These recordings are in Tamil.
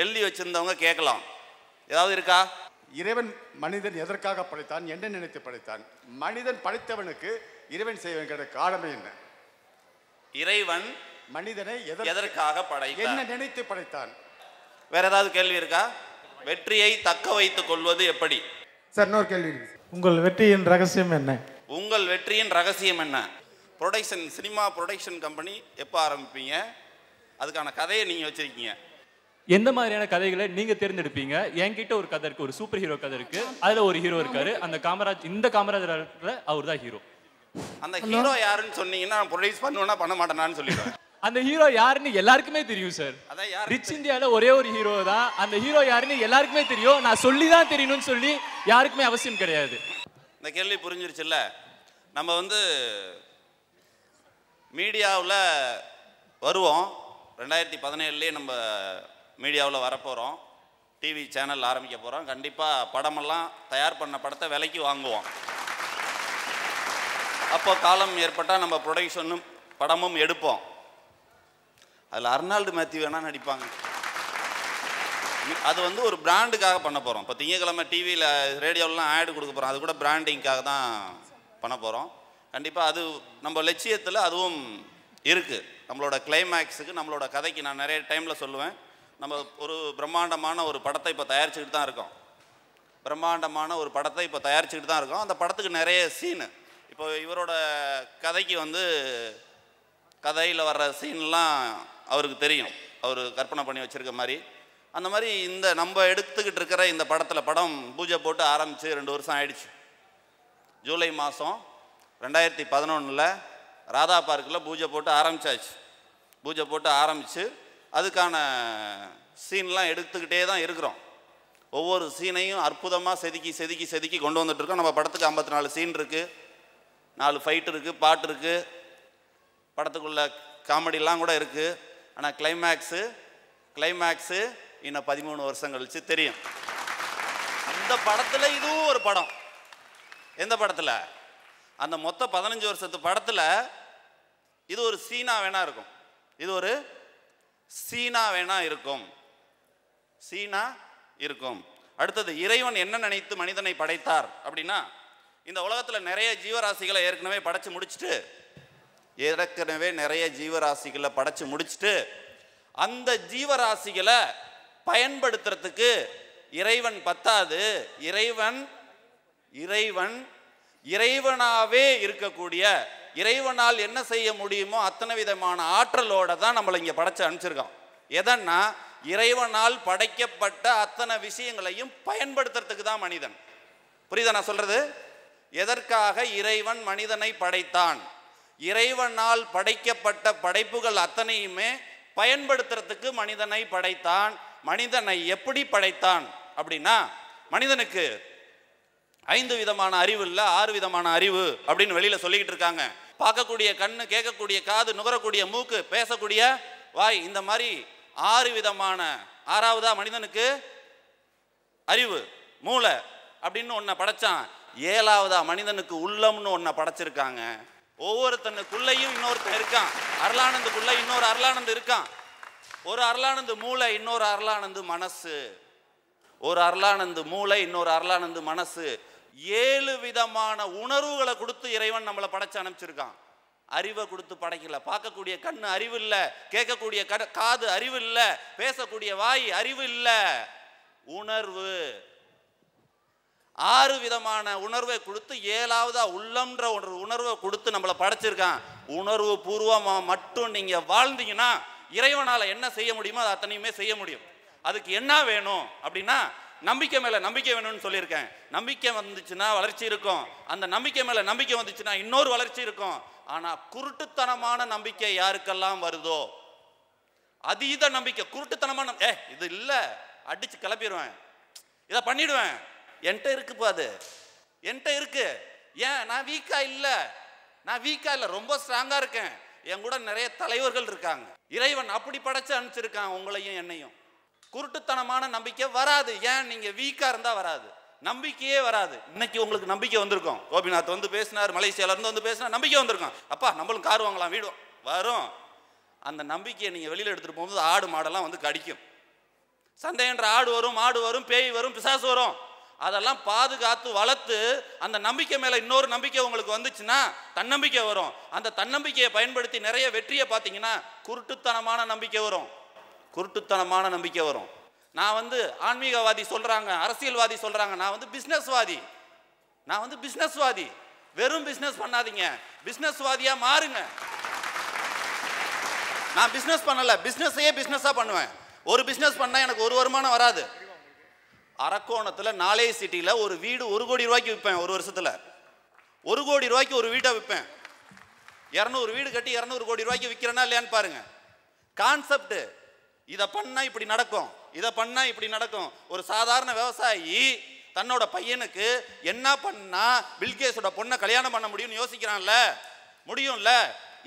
எழுதி வச்சுருந்தவங்க கேட்கலாம் ஏதாவது இருக்கா இறைவன் மனிதன் எதற்காக படைத்தான் என்ன நினைத்து படைத்தான் மனிதன் படைத்தவனுக்கு இறைவன் செய்வங்கிற காரணம் என்ன இறைவன் மனிதனை எதற்காக படை என்ன நினைத்து படைத்தான் வேற ஏதாவது கேள்வி இருக்கா வெற்றியை தக்க வைத்துக் கொள்வது எப்படி சார் இன்னொரு கேள்வி உங்கள் வெற்றியின் ரகசியம் என்ன உங்கள் வெற்றியின் ரகசியம் என்ன ப்ரொடக்ஷன் சினிமா ப்ரொடக்ஷன் கம்பெனி எப்போ ஆரம்பிப்பீங்க அதுக்கான கதையை நீங்கள் வச்சுருக்கீங்க எந்த மாதிரியான கதைகளை நீங்க தேர்ந்தெடுப்பீங்க என்கிட்ட ஒரு கதை இருக்கு ஒரு சூப்பர் ஹீரோ கதை இருக்கு அதுல ஒரு ஹீரோ இருக்காரு அந்த காமராஜ் இந்த காமராஜர் அவர் தான் ஹீரோ அந்த ஹீரோ யாருன்னு சொன்னீங்கன்னா ப்ரொடியூஸ் பண்ணுவேன்னா பண்ண மாட்டேன்னு சொல்லிடுவேன் அந்த ஹீரோ யாருன்னு எல்லாருக்குமே தெரியும் சார் ரிச் இந்தியால ஒரே ஒரு ஹீரோ தான் அந்த ஹீரோ யாருன்னு எல்லாருக்குமே தெரியும் நான் சொல்லி தான் தெரியணும்னு சொல்லி யாருக்குமே அவசியம் கிடையாது இந்த கேள்வி புரிஞ்சிருச்சுல்ல நம்ம வந்து மீடியாவில் வருவோம் ரெண்டாயிரத்தி பதினேழுலேயே நம்ம மீடியாவில் வரப்போகிறோம் டிவி சேனல் ஆரம்பிக்க போகிறோம் கண்டிப்பாக படமெல்லாம் தயார் பண்ண படத்தை விலைக்கு வாங்குவோம் அப்போ காலம் ஏற்பட்டால் நம்ம ப்ரொடக்ஷனும் படமும் எடுப்போம் அதில் அர்னால்டு மேத்யூ வேணால் நடிப்பாங்க அது வந்து ஒரு பிராண்டுக்காக பண்ண போகிறோம் இப்போ திங்கக்கிழமை டிவியில் ரேடியோவிலாம் ஆடு கொடுக்க போகிறோம் அது கூட பிராண்டிங்காக தான் பண்ண போகிறோம் கண்டிப்பாக அது நம்ம லட்சியத்தில் அதுவும் இருக்குது நம்மளோட கிளைமேக்ஸுக்கு நம்மளோட கதைக்கு நான் நிறைய டைமில் சொல்லுவேன் நம்ம ஒரு பிரம்மாண்டமான ஒரு படத்தை இப்போ தயாரிச்சுக்கிட்டு தான் இருக்கோம் பிரம்மாண்டமான ஒரு படத்தை இப்போ தயாரிச்சுக்கிட்டு தான் இருக்கோம் அந்த படத்துக்கு நிறைய சீனு இப்போ இவரோட கதைக்கு வந்து கதையில் வர்ற சீன்லாம் அவருக்கு தெரியும் அவர் கற்பனை பண்ணி வச்சுருக்க மாதிரி அந்த மாதிரி இந்த நம்ம எடுத்துக்கிட்டு இருக்கிற இந்த படத்தில் படம் பூஜை போட்டு ஆரம்பித்து ரெண்டு வருஷம் ஆயிடுச்சு ஜூலை மாதம் ரெண்டாயிரத்தி பதினொன்றில் ராதா பார்க்கில் பூஜை போட்டு ஆரம்பித்தாச்சு பூஜை போட்டு ஆரம்பித்து அதுக்கான சீன்லாம் எடுத்துக்கிட்டே தான் இருக்கிறோம் ஒவ்வொரு சீனையும் அற்புதமாக செதுக்கி செதுக்கி செதுக்கி கொண்டு வந்துட்டுருக்கோம் நம்ம படத்துக்கு ஐம்பத்தி நாலு சீன் இருக்குது நாலு ஃபைட் இருக்குது பாட்டு இருக்குது படத்துக்குள்ள காமெடிலாம் கூட இருக்குது ஆனால் கிளைமேக்ஸு கிளைமேக்ஸு இன்னும் பதிமூணு வருஷம் கழித்து தெரியும் அந்த படத்தில் இதுவும் ஒரு படம் எந்த படத்தில் அந்த மொத்த பதினஞ்சு வருஷத்து படத்தில் இது ஒரு சீனாக வேணா இருக்கும் இது ஒரு சீனா வேணா இருக்கும் சீனா இருக்கும் அடுத்தது இறைவன் என்ன நினைத்து மனிதனை படைத்தார் அப்படின்னா இந்த உலகத்தில் நிறைய ஜீவராசிகளை ஏற்கனவே படைச்சு முடிச்சுட்டு ஏற்கனவே நிறைய ஜீவராசிகளை படைச்சு முடிச்சுட்டு அந்த ஜீவராசிகளை பயன்படுத்துறதுக்கு இறைவன் பத்தாது இறைவன் இறைவன் இறைவனாகவே இருக்கக்கூடிய இறைவனால் என்ன செய்ய முடியுமோ அத்தனை விதமான ஆற்றலோட தான் நம்மளை இங்கே படைச்சு அனுப்பிச்சிருக்கோம் எதன்னா இறைவனால் படைக்கப்பட்ட அத்தனை விஷயங்களையும் பயன்படுத்துறதுக்கு தான் மனிதன் புரியுதா நான் சொல்கிறது எதற்காக இறைவன் மனிதனை படைத்தான் இறைவனால் படைக்கப்பட்ட படைப்புகள் அத்தனையுமே பயன்படுத்துறதுக்கு மனிதனை படைத்தான் மனிதனை எப்படி படைத்தான் அப்படின்னா மனிதனுக்கு ஐந்து விதமான அறிவு இல்லை ஆறு விதமான அறிவு அப்படின்னு வெளியில் சொல்லிக்கிட்டு இருக்காங்க பார்க்கக்கூடிய கண்ணு கேட்கக்கூடிய காது நுகரக்கூடிய மூக்கு பேசக்கூடிய வாய் இந்த மாதிரி ஆறு விதமான ஆறாவதா மனிதனுக்கு அறிவு மூளை அப்படின்னு ஒன்றை படைச்சான் ஏழாவதா மனிதனுக்கு உள்ளம்னு ஒன்றை படைச்சிருக்காங்க ஒவ்வொருத்தனுக்குள்ளையும் இன்னொருத்தன் இருக்கான் அருளானந்துக்குள்ளே இன்னொரு அருளானந்து இருக்கான் ஒரு அருளானந்து மூளை இன்னொரு அருளானந்து மனசு ஒரு அருளானந்து மூளை இன்னொரு அருளானந்து மனசு ஏழு விதமான உணர்வுகளை கொடுத்து இறைவன் நம்மளை படைச்சு அனுப்பிச்சிருக்கான் அறிவை கொடுத்து படைக்கல பார்க்கக்கூடிய கண் அறிவு இல்லை கேட்கக்கூடிய க காது அறிவு இல்லை பேசக்கூடிய வாய் அறிவு இல்லை உணர்வு ஆறு விதமான உணர்வை கொடுத்து ஏழாவதா உள்ளம்ன்ற ஒரு உணர்வை கொடுத்து நம்மளை படைச்சிருக்கான் உணர்வு பூர்வமாக மட்டும் நீங்கள் வாழ்ந்தீங்கன்னா இறைவனால் என்ன செய்ய முடியுமோ அதை அத்தனையுமே செய்ய முடியும் அதுக்கு என்ன வேணும் அப்படின்னா நம்பிக்கை மேலே நம்பிக்கை வேணும்னு சொல்லியிருக்கேன் நம்பிக்கை வந்துச்சுன்னா வளர்ச்சி இருக்கும் அந்த நம்பிக்கை மேலே நம்பிக்கை வந்துச்சுன்னா இன்னொரு வளர்ச்சி இருக்கும் ஆனால் குருட்டுத்தனமான நம்பிக்கை யாருக்கெல்லாம் வருதோ அதீத நம்பிக்கை குருட்டுத்தனமான ஏ இது இல்லை அடித்து கிளப்பிடுவேன் இதை பண்ணிடுவேன் என்கிட்ட இருக்குப்பா அது என்கிட்ட இருக்கு ஏன் நான் வீக்காக இல்லை நான் வீக்காக இல்லை ரொம்ப ஸ்ட்ராங்காக இருக்கேன் என் கூட நிறைய தலைவர்கள் இருக்காங்க இறைவன் அப்படி படைச்சு அனுப்பிச்சிருக்கான் உங்களையும் என்னையும் குருட்டுத்தனமான நம்பிக்கை வராது ஏன் நீங்கள் வீக்காக இருந்தால் வராது நம்பிக்கையே வராது இன்னைக்கு உங்களுக்கு நம்பிக்கை வந்திருக்கும் கோபிநாத் வந்து பேசினார் இருந்து வந்து பேசினார் நம்பிக்கை வந்திருக்கும் அப்பா நம்மளும் கார் வாங்கலாம் வீடும் வரும் அந்த நம்பிக்கையை நீங்கள் வெளியில் எடுத்துகிட்டு போகும்போது ஆடு மாடெல்லாம் வந்து கடிக்கும் சந்தைன்ற ஆடு வரும் மாடு வரும் பேய் வரும் பிசாசு வரும் அதெல்லாம் பாதுகாத்து வளர்த்து அந்த நம்பிக்கை மேலே இன்னொரு நம்பிக்கை உங்களுக்கு வந்துச்சுன்னா தன்னம்பிக்கை வரும் அந்த தன்னம்பிக்கையை பயன்படுத்தி நிறைய வெற்றியை பார்த்தீங்கன்னா குருட்டுத்தனமான நம்பிக்கை வரும் குருட்டுத்தனமான நம்பிக்கை வரும் நான் வந்து ஆன்மீகவாதி சொல்கிறாங்க அரசியல்வாதி சொல்கிறாங்க நான் வந்து பிஸ்னஸ்வாதி நான் வந்து பிஸ்னஸ்வாதி வெறும் பிஸ்னஸ் பண்ணாதீங்க பிஸ்னஸ்வாதியாக மாறுங்க நான் பிஸ்னஸ் பண்ணலை பிஸ்னஸையே பிஸ்னஸாக பண்ணுவேன் ஒரு பிஸ்னஸ் பண்ணால் எனக்கு ஒரு வருமானம் வராது அரக்கோணத்தில் நாலே சிட்டியில் ஒரு வீடு ஒரு கோடி ரூபாய்க்கு விற்பேன் ஒரு வருஷத்தில் ஒரு கோடி ரூபாய்க்கு ஒரு வீட்டை விற்பேன் இரநூறு வீடு கட்டி இரநூறு கோடி ரூபாய்க்கு விற்கிறேன்னா இல்லையான்னு பாருங்கள் கான்செப்ட்டு இதை பண்ணால் இப்படி நடக்கும் இதை பண்ணால் இப்படி நடக்கும் ஒரு சாதாரண விவசாயி தன்னோட பையனுக்கு என்ன பண்ணால் பில்கேஸோட பொண்ணை கல்யாணம் பண்ண முடியும்னு யோசிக்கிறான்ல முடியும்ல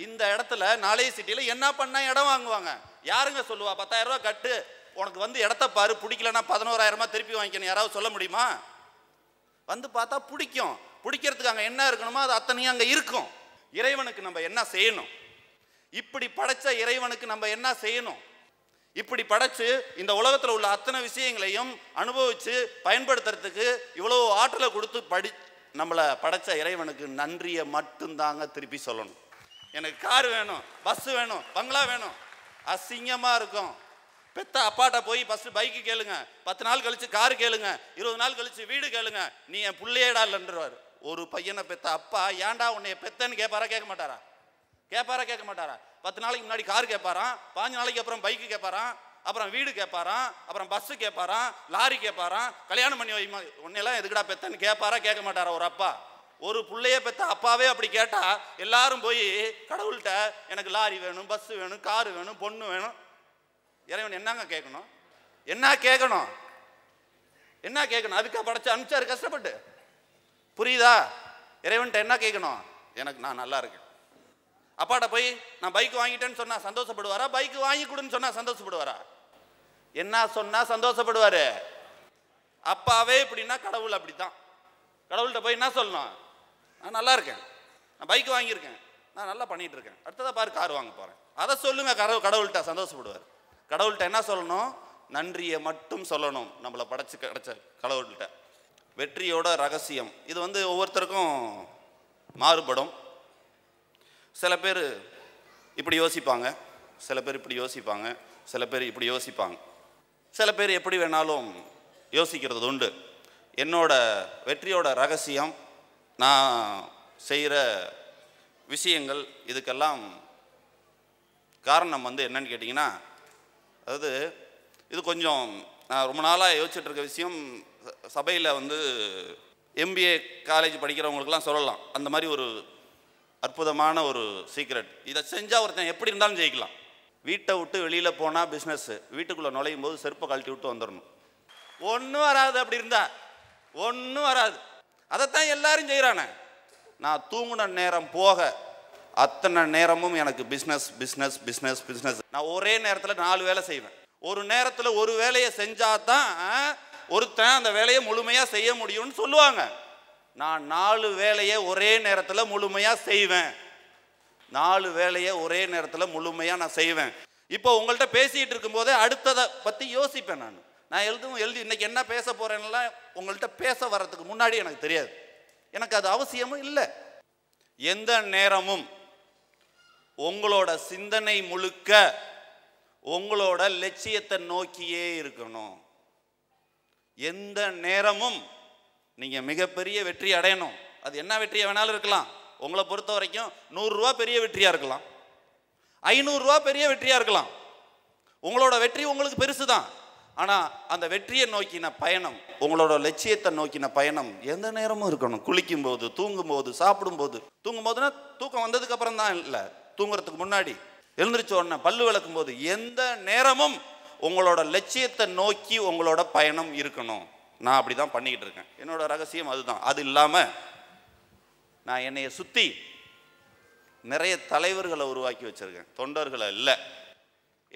இந்த இடத்துல நாளைய சிட்டியில் என்ன பண்ணால் இடம் வாங்குவாங்க யாருங்க சொல்லுவா பத்தாயிரரூவா கட்டு உனக்கு வந்து இடத்த பாரு பிடிக்கலன்னா பதினோராயிரமா திருப்பி வாங்கிக்கணும் யாராவது சொல்ல முடியுமா வந்து பார்த்தா பிடிக்கும் பிடிக்கிறதுக்கு அங்கே என்ன இருக்கணுமோ அது அத்தனையும் அங்கே இருக்கும் இறைவனுக்கு நம்ம என்ன செய்யணும் இப்படி படைச்ச இறைவனுக்கு நம்ம என்ன செய்யணும் இப்படி படைச்சு இந்த உலகத்தில் உள்ள அத்தனை விஷயங்களையும் அனுபவித்து பயன்படுத்துறதுக்கு இவ்வளோ ஆற்றலை கொடுத்து படி நம்மளை படைச்ச இறைவனுக்கு நன்றியை மட்டும்தாங்க திருப்பி சொல்லணும் எனக்கு கார் வேணும் பஸ் வேணும் பங்களா வேணும் அசிங்கமாக இருக்கும் பெத்த அப்பாட்ட போய் ஃபஸ்ட்டு பைக்கு கேளுங்க பத்து நாள் கழித்து கார் கேளுங்க இருபது நாள் கழித்து வீடு கேளுங்க நீ என் பிள்ளையடா இல்லைன்றவர் ஒரு பையனை பெத்த அப்பா ஏன்டா உன்னை பெத்தன்னு கேட்பாரா கேட்க மாட்டாரா கேட்பாரா கேட்க மாட்டாரா பத்து நாளைக்கு முன்னாடி கார் கேட்பாராம் பாஞ்சு நாளைக்கு அப்புறம் பைக்கு கேட்பாராம் அப்புறம் வீடு கேட்பாராம் அப்புறம் பஸ்ஸு கேட்பாராம் லாரி கேட்பாராம் கல்யாணம் பண்ணி வைமா ஒன்னெல்லாம் எதுக்குடா பெத்தன்னு கேட்பாரா கேட்க மாட்டாரா ஒரு அப்பா ஒரு பிள்ளைய பெற்ற அப்பாவே அப்படி கேட்டால் எல்லாரும் போய் கடவுள்கிட்ட எனக்கு லாரி வேணும் பஸ்ஸு வேணும் காரு வேணும் பொண்ணு வேணும் இறைவன் என்னங்க கேட்கணும் என்ன கேட்கணும் என்ன கேட்கணும் அதுக்காக படைச்சு அனுப்பிச்சாரு கஷ்டப்பட்டு புரியுதா இறைவன்கிட்ட என்ன கேட்கணும் எனக்கு நான் நல்லா இருக்கேன் அப்பாட்ட போய் நான் பைக் வாங்கிட்டேன்னு சொன்னால் சந்தோஷப்படுவாரா பைக் வாங்கி கொடுன்னு சொன்னால் சந்தோஷப்படுவாரா என்ன சொன்னால் சந்தோஷப்படுவார் அப்பாவே இப்படின்னா கடவுள் அப்படி தான் கடவுள்கிட்ட போய் என்ன சொல்லணும் நான் நல்லா இருக்கேன் நான் பைக் வாங்கியிருக்கேன் நான் நல்லா பண்ணிகிட்டு இருக்கேன் அடுத்ததாக பாரு கார் வாங்க போகிறேன் அதை சொல்லுங்கள் கடவுள் கடவுள்கிட்ட சந்தோஷப்படுவார் கடவுள்கிட்ட என்ன சொல்லணும் நன்றியை மட்டும் சொல்லணும் நம்மளை படைச்சி கிடச்ச கடவுள்கிட்ட வெற்றியோட ரகசியம் இது வந்து ஒவ்வொருத்தருக்கும் மாறுபடும் சில பேர் இப்படி யோசிப்பாங்க சில பேர் இப்படி யோசிப்பாங்க சில பேர் இப்படி யோசிப்பாங்க சில பேர் எப்படி வேணாலும் யோசிக்கிறது உண்டு என்னோட வெற்றியோட ரகசியம் நான் செய்கிற விஷயங்கள் இதுக்கெல்லாம் காரணம் வந்து என்னன்னு கேட்டிங்கன்னா அதாவது இது கொஞ்சம் நான் ரொம்ப நாளாக யோசிச்சுட்ருக்க விஷயம் சபையில் வந்து எம்பிஏ காலேஜ் படிக்கிறவங்களுக்கெல்லாம் சொல்லலாம் அந்த மாதிரி ஒரு அற்புதமான ஒரு சீக்ரெட் இதை செஞ்சால் ஒருத்தன் எப்படி இருந்தாலும் ஜெயிக்கலாம் வீட்டை விட்டு வெளியில் போனால் பிஸ்னஸ் வீட்டுக்குள்ளே நுழையும் போது செருப்பை கழட்டி விட்டு வந்துடணும் ஒன்றும் வராது அப்படி இருந்தா ஒன்றும் வராது அதைத்தான் எல்லாரும் செய்கிறானே நான் தூங்கின நேரம் போக அத்தனை நேரமும் எனக்கு பிஸ்னஸ் பிஸ்னஸ் பிஸ்னஸ் பிஸ்னஸ் நான் ஒரே நேரத்தில் நாலு வேலை செய்வேன் ஒரு நேரத்தில் ஒரு வேலையை செஞ்சால் தான் ஒருத்தன் அந்த வேலையை முழுமையாக செய்ய முடியும்னு சொல்லுவாங்க நான் நாலு வேலையை ஒரே நேரத்தில் முழுமையாக செய்வேன் நாலு வேலையை ஒரே நேரத்தில் முழுமையாக நான் செய்வேன் இப்போ உங்கள்கிட்ட பேசிகிட்டு இருக்கும்போதே அடுத்ததை பற்றி யோசிப்பேன் நான் நான் எழுதும் எழுதி இன்றைக்கி என்ன பேச போகிறேன்னா உங்கள்கிட்ட பேச வர்றதுக்கு முன்னாடி எனக்கு தெரியாது எனக்கு அது அவசியமும் இல்லை எந்த நேரமும் உங்களோட சிந்தனை முழுக்க உங்களோட லட்சியத்தை நோக்கியே இருக்கணும் எந்த நேரமும் நீங்கள் மிகப்பெரிய வெற்றி அடையணும் அது என்ன வெற்றியை வேணாலும் இருக்கலாம் உங்களை பொறுத்த வரைக்கும் நூறுரூவா பெரிய வெற்றியாக இருக்கலாம் ஐநூறுரூவா பெரிய வெற்றியாக இருக்கலாம் உங்களோட வெற்றி உங்களுக்கு பெருசு தான் ஆனால் அந்த வெற்றியை நோக்கின பயணம் உங்களோட லட்சியத்தை நோக்கின பயணம் எந்த நேரமும் இருக்கணும் குளிக்கும்போது தூங்கும்போது சாப்பிடும்போது தூங்கும்போதுன்னா தூக்கம் வந்ததுக்கப்புறம் தான் இல்லை தூங்குறதுக்கு முன்னாடி எழுந்திரிச்ச உடனே பல்லு விளக்கும் போது எந்த நேரமும் உங்களோட லட்சியத்தை நோக்கி உங்களோட பயணம் இருக்கணும் நான் அப்படி தான் பண்ணிக்கிட்டு இருக்கேன் என்னோட ரகசியம் அதுதான் அது இல்லாமல் நான் என்னையை சுற்றி நிறைய தலைவர்களை உருவாக்கி வச்சுருக்கேன் தொண்டர்களை இல்லை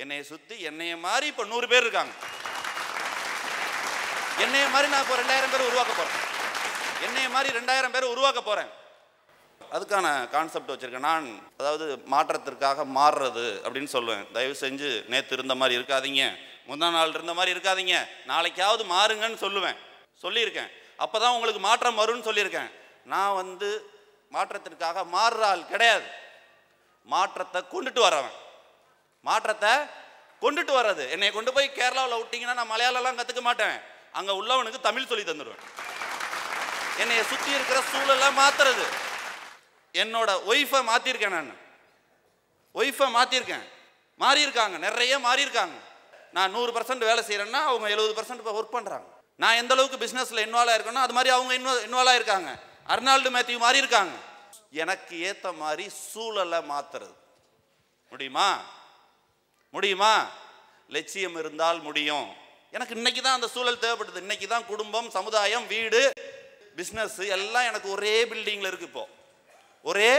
என்னையை சுற்றி என்னைய மாதிரி இப்போ நூறு பேர் இருக்காங்க என்னைய மாதிரி நான் இப்போ ரெண்டாயிரம் பேர் உருவாக்க போகிறேன் என்னைய மாதிரி ரெண்டாயிரம் பேர் உருவாக்க போகிறேன் அதுக்கான கான்செப்ட் வச்சுருக்கேன் நான் அதாவது மாற்றத்திற்காக மாறுறது அப்படின்னு சொல்லுவேன் தயவு செஞ்சு நேற்று இருந்த மாதிரி இருக்காதீங்க முந்தா நாள் இருந்த மாதிரி இருக்காதீங்க நாளைக்காவது மாறுங்கன்னு சொல்லுவேன் சொல்லியிருக்கேன் அப்போ தான் உங்களுக்கு மாற்றம் வரும்னு சொல்லியிருக்கேன் நான் வந்து மாற்றத்திற்காக மாறுற ஆள் கிடையாது மாற்றத்தை கொண்டுட்டு வரவன் மாற்றத்தை கொண்டுட்டு வர்றது என்னை கொண்டு போய் கேரளாவில் விட்டிங்கன்னா நான் மலையாளம்லாம் கற்றுக்க மாட்டேன் அங்கே உள்ளவனுக்கு தமிழ் சொல்லி தந்துடுவேன் என்னைய சுற்றி இருக்கிற சூழலை மாற்றுறது என்னோட ஒய்ஃபை மாற்றிருக்கேன் நான் ஒய்ஃபை மாற்றிருக்கேன் மாறியிருக்காங்க நிறைய மாறியிருக்காங்க நான் நூறு பர்சன்ட் வேலை செய்கிறேன்னா அவங்க எழுபது பர்சன்ட் இப்போ ஒர்க் பண்ணுறாங்க நான் எந்த அளவுக்கு பிஸ்னஸில் இன்வால்வ் ஆயிருக்கேனோ அது மாதிரி அவங்க இன்வால் இன்வால்வ் ஆயிருக்காங்க அர்னால்டு மேத்யூ மாதிரி இருக்காங்க எனக்கு ஏற்ற மாதிரி சூழலை மாற்றுறது முடியுமா முடியுமா லட்சியம் இருந்தால் முடியும் எனக்கு இன்னைக்கு தான் அந்த சூழல் தேவைப்படுது இன்னைக்கு தான் குடும்பம் சமுதாயம் வீடு பிஸ்னஸ் எல்லாம் எனக்கு ஒரே பில்டிங்கில் இருக்குது இப்போ ஒரே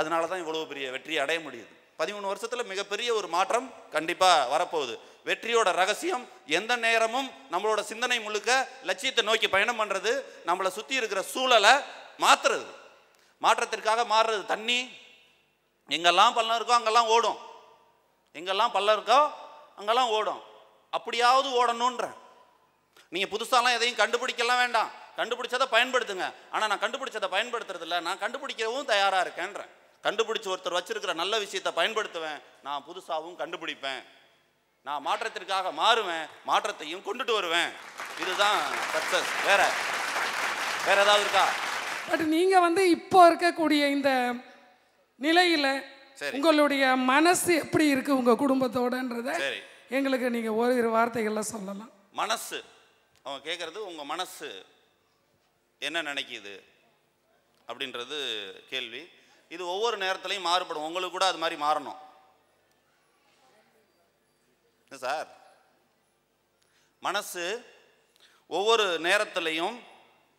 அதனால தான் இவ்வளோ பெரிய வெற்றி அடைய முடியுது பதிமூணு வருஷத்தில் மிகப்பெரிய ஒரு மாற்றம் கண்டிப்பாக வரப்போகுது வெற்றியோட ரகசியம் எந்த நேரமும் நம்மளோட சிந்தனை முழுக்க லட்சியத்தை நோக்கி பயணம் பண்ணுறது நம்மளை சுற்றி இருக்கிற சூழலை மாற்றுறது மாற்றத்திற்காக மாறுறது தண்ணி எங்கெல்லாம் பள்ளம் இருக்கோ அங்கெல்லாம் ஓடும் எங்கெல்லாம் பள்ளம் இருக்கோ அங்கெல்லாம் ஓடும் அப்படியாவது ஓடணுன்ற நீங்கள் புதுசாலாம் எதையும் கண்டுபிடிக்கலாம் வேண்டாம் கண்டுபிடிச்சதை பயன்படுத்துங்க ஆனால் நான் கண்டுபிடிச்சதை பயன்படுத்துறதில்ல நான் கண்டுபிடிக்கவும் தயாராக இருக்கேன்றேன் கண்டுபிடிச்ச ஒருத்தர் வச்சிருக்கிற நல்ல விஷயத்தை பயன்படுத்துவேன் நான் புதுசாகவும் கண்டுபிடிப்பேன் நான் மாற்றத்திற்காக மாறுவேன் மாற்றத்தையும் கொண்டுட்டு வருவேன் இதுதான் சக்சஸ் வேற வேற ஏதாவது இருக்கா பட் நீங்கள் வந்து இப்போ இருக்கக்கூடிய இந்த நிலையில் உங்களுடைய மனசு எப்படி இருக்கு உங்க குடும்பத்தோடன்றத எங்களுக்கு நீங்க ஒரு இரு வார்த்தைகள்ல சொல்லலாம் மனசு அவன் கேட்கறது உங்க மனசு என்ன நினைக்கிது அப்படின்றது கேள்வி இது ஒவ்வொரு நேரத்துலையும் மாறுபடும் உங்களுக்கு கூட அது மாதிரி மாறணும் என்ன சார் மனசு ஒவ்வொரு நேரத்துலையும்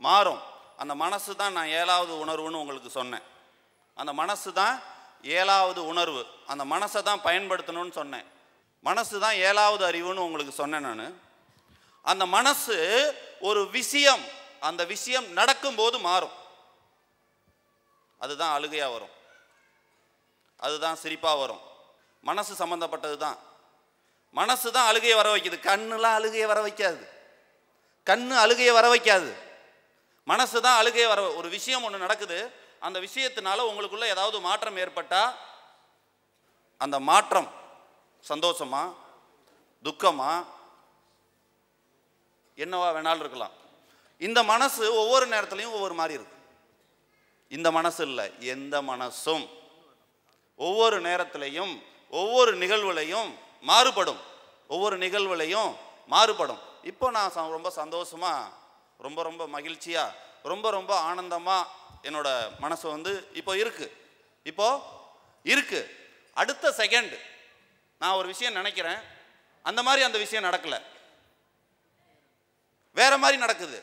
மாறும் அந்த மனசு தான் நான் ஏழாவது உணர்வுன்னு உங்களுக்கு சொன்னேன் அந்த மனசு தான் ஏழாவது உணர்வு அந்த மனசை தான் பயன்படுத்தணும்னு சொன்னேன் மனசு தான் ஏழாவது அறிவுன்னு உங்களுக்கு சொன்னேன் நான் அந்த மனசு ஒரு விஷயம் அந்த விஷயம் நடக்கும்போது மாறும் அதுதான் அழுகையாக வரும் அதுதான் சிரிப்பாக வரும் மனசு சம்மந்தப்பட்டது தான் மனசு தான் அழுகையை வர வைக்குது கண்ணுலாம் அழுகையை வர வைக்காது கண்ணு அழுகையை வர வைக்காது மனசு தான் அழுகையை வர ஒரு விஷயம் ஒன்று நடக்குது அந்த விஷயத்தினால உங்களுக்குள்ள ஏதாவது மாற்றம் ஏற்பட்டால் அந்த மாற்றம் சந்தோஷமா துக்கமா என்னவா வேணாலும் இருக்கலாம் இந்த மனசு ஒவ்வொரு நேரத்துலையும் ஒவ்வொரு மாதிரி இருக்கும் இந்த மனசு இல்லை எந்த மனசும் ஒவ்வொரு நேரத்திலையும் ஒவ்வொரு நிகழ்வுலையும் மாறுபடும் ஒவ்வொரு நிகழ்வுலையும் மாறுபடும் இப்போ நான் ரொம்ப சந்தோஷமாக ரொம்ப ரொம்ப மகிழ்ச்சியாக ரொம்ப ரொம்ப ஆனந்தமாக என்னோட மனசு வந்து இப்போ இருக்குது இப்போது இருக்குது அடுத்த செகண்ட் நான் ஒரு விஷயம் நினைக்கிறேன் அந்த மாதிரி அந்த விஷயம் நடக்கலை வேற மாதிரி நடக்குது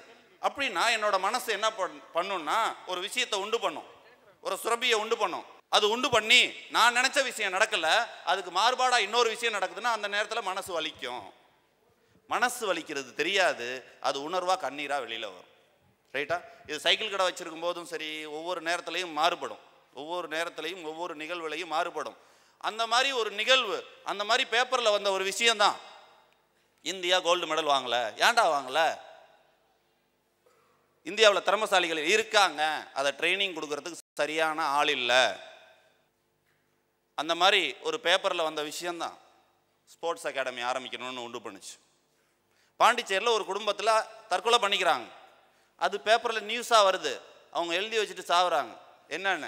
அப்படின்னா என்னோட மனசு என்ன பண்ணுன்னா ஒரு விஷயத்தை உண்டு பண்ணும் ஒரு சுரபியை உண்டு பண்ணும் அது உண்டு பண்ணி நான் நினச்ச விஷயம் நடக்கலை அதுக்கு மாறுபாடாக இன்னொரு விஷயம் நடக்குதுன்னா அந்த நேரத்தில் மனசு வலிக்கும் மனசு வலிக்கிறது தெரியாது அது உணர்வாக கண்ணீராக வெளியில் வரும் ரைட்டா இது சைக்கிள் கடை வச்சுருக்கும் போதும் சரி ஒவ்வொரு நேரத்துலையும் மாறுபடும் ஒவ்வொரு நேரத்துலையும் ஒவ்வொரு நிகழ்வுலையும் மாறுபடும் அந்த மாதிரி ஒரு நிகழ்வு அந்த மாதிரி பேப்பரில் வந்த ஒரு விஷயந்தான் இந்தியா கோல்டு மெடல் வாங்கலை ஏன்டா வாங்கலை இந்தியாவில் திறமசாலிகள் இருக்காங்க அதை ட்ரைனிங் கொடுக்கறதுக்கு சரியான ஆள் இல்லை அந்த மாதிரி ஒரு பேப்பரில் வந்த விஷயந்தான் ஸ்போர்ட்ஸ் அகாடமி ஆரம்பிக்கணும்னு உண்டு பண்ணுச்சு பாண்டிச்சேரியில் ஒரு குடும்பத்தில் தற்கொலை பண்ணிக்கிறாங்க அது பேப்பரில் நியூஸாக வருது அவங்க எழுதி வச்சுட்டு சாவுறாங்க என்னென்ன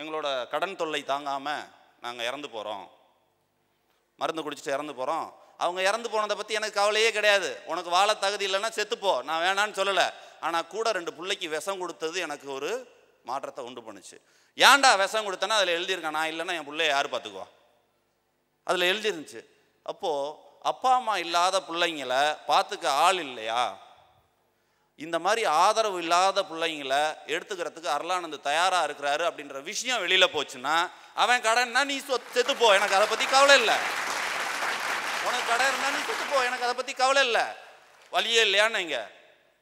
எங்களோட கடன் தொல்லை தாங்காமல் நாங்கள் இறந்து போகிறோம் மருந்து குடிச்சிட்டு இறந்து போகிறோம் அவங்க இறந்து போனதை பற்றி எனக்கு கவலையே கிடையாது உனக்கு வாழ தகுதி இல்லைன்னா செத்துப்போ நான் வேணான்னு சொல்லலை ஆனால் கூட ரெண்டு பிள்ளைக்கு விஷம் கொடுத்தது எனக்கு ஒரு மாற்றத்தை உண்டு பண்ணுச்சு ஏன்டா விஷம் கொடுத்தேன்னா அதில் எழுதியிருக்கேன் நான் இல்லைன்னா என் பிள்ளைய யார் பார்த்துக்குவா அதில் எழுதிருந்துச்சு அப்போது அப்பா அம்மா இல்லாத பிள்ளைங்கள பார்த்துக்க ஆள் இல்லையா இந்த மாதிரி ஆதரவு இல்லாத பிள்ளைங்களை எடுத்துக்கிறதுக்கு அருளானந்த் தயாராக இருக்கிறாரு அப்படின்ற விஷயம் வெளியில் போச்சுன்னா அவன் கடன்னா நீ செத்துப்போ எனக்கு அதை பற்றி கவலை இல்லை உனக்கு கடை இருந்தால் நீ செத்துப்போ எனக்கு அதை பற்றி கவலை இல்லை வழியே இல்லையான்னு இங்கே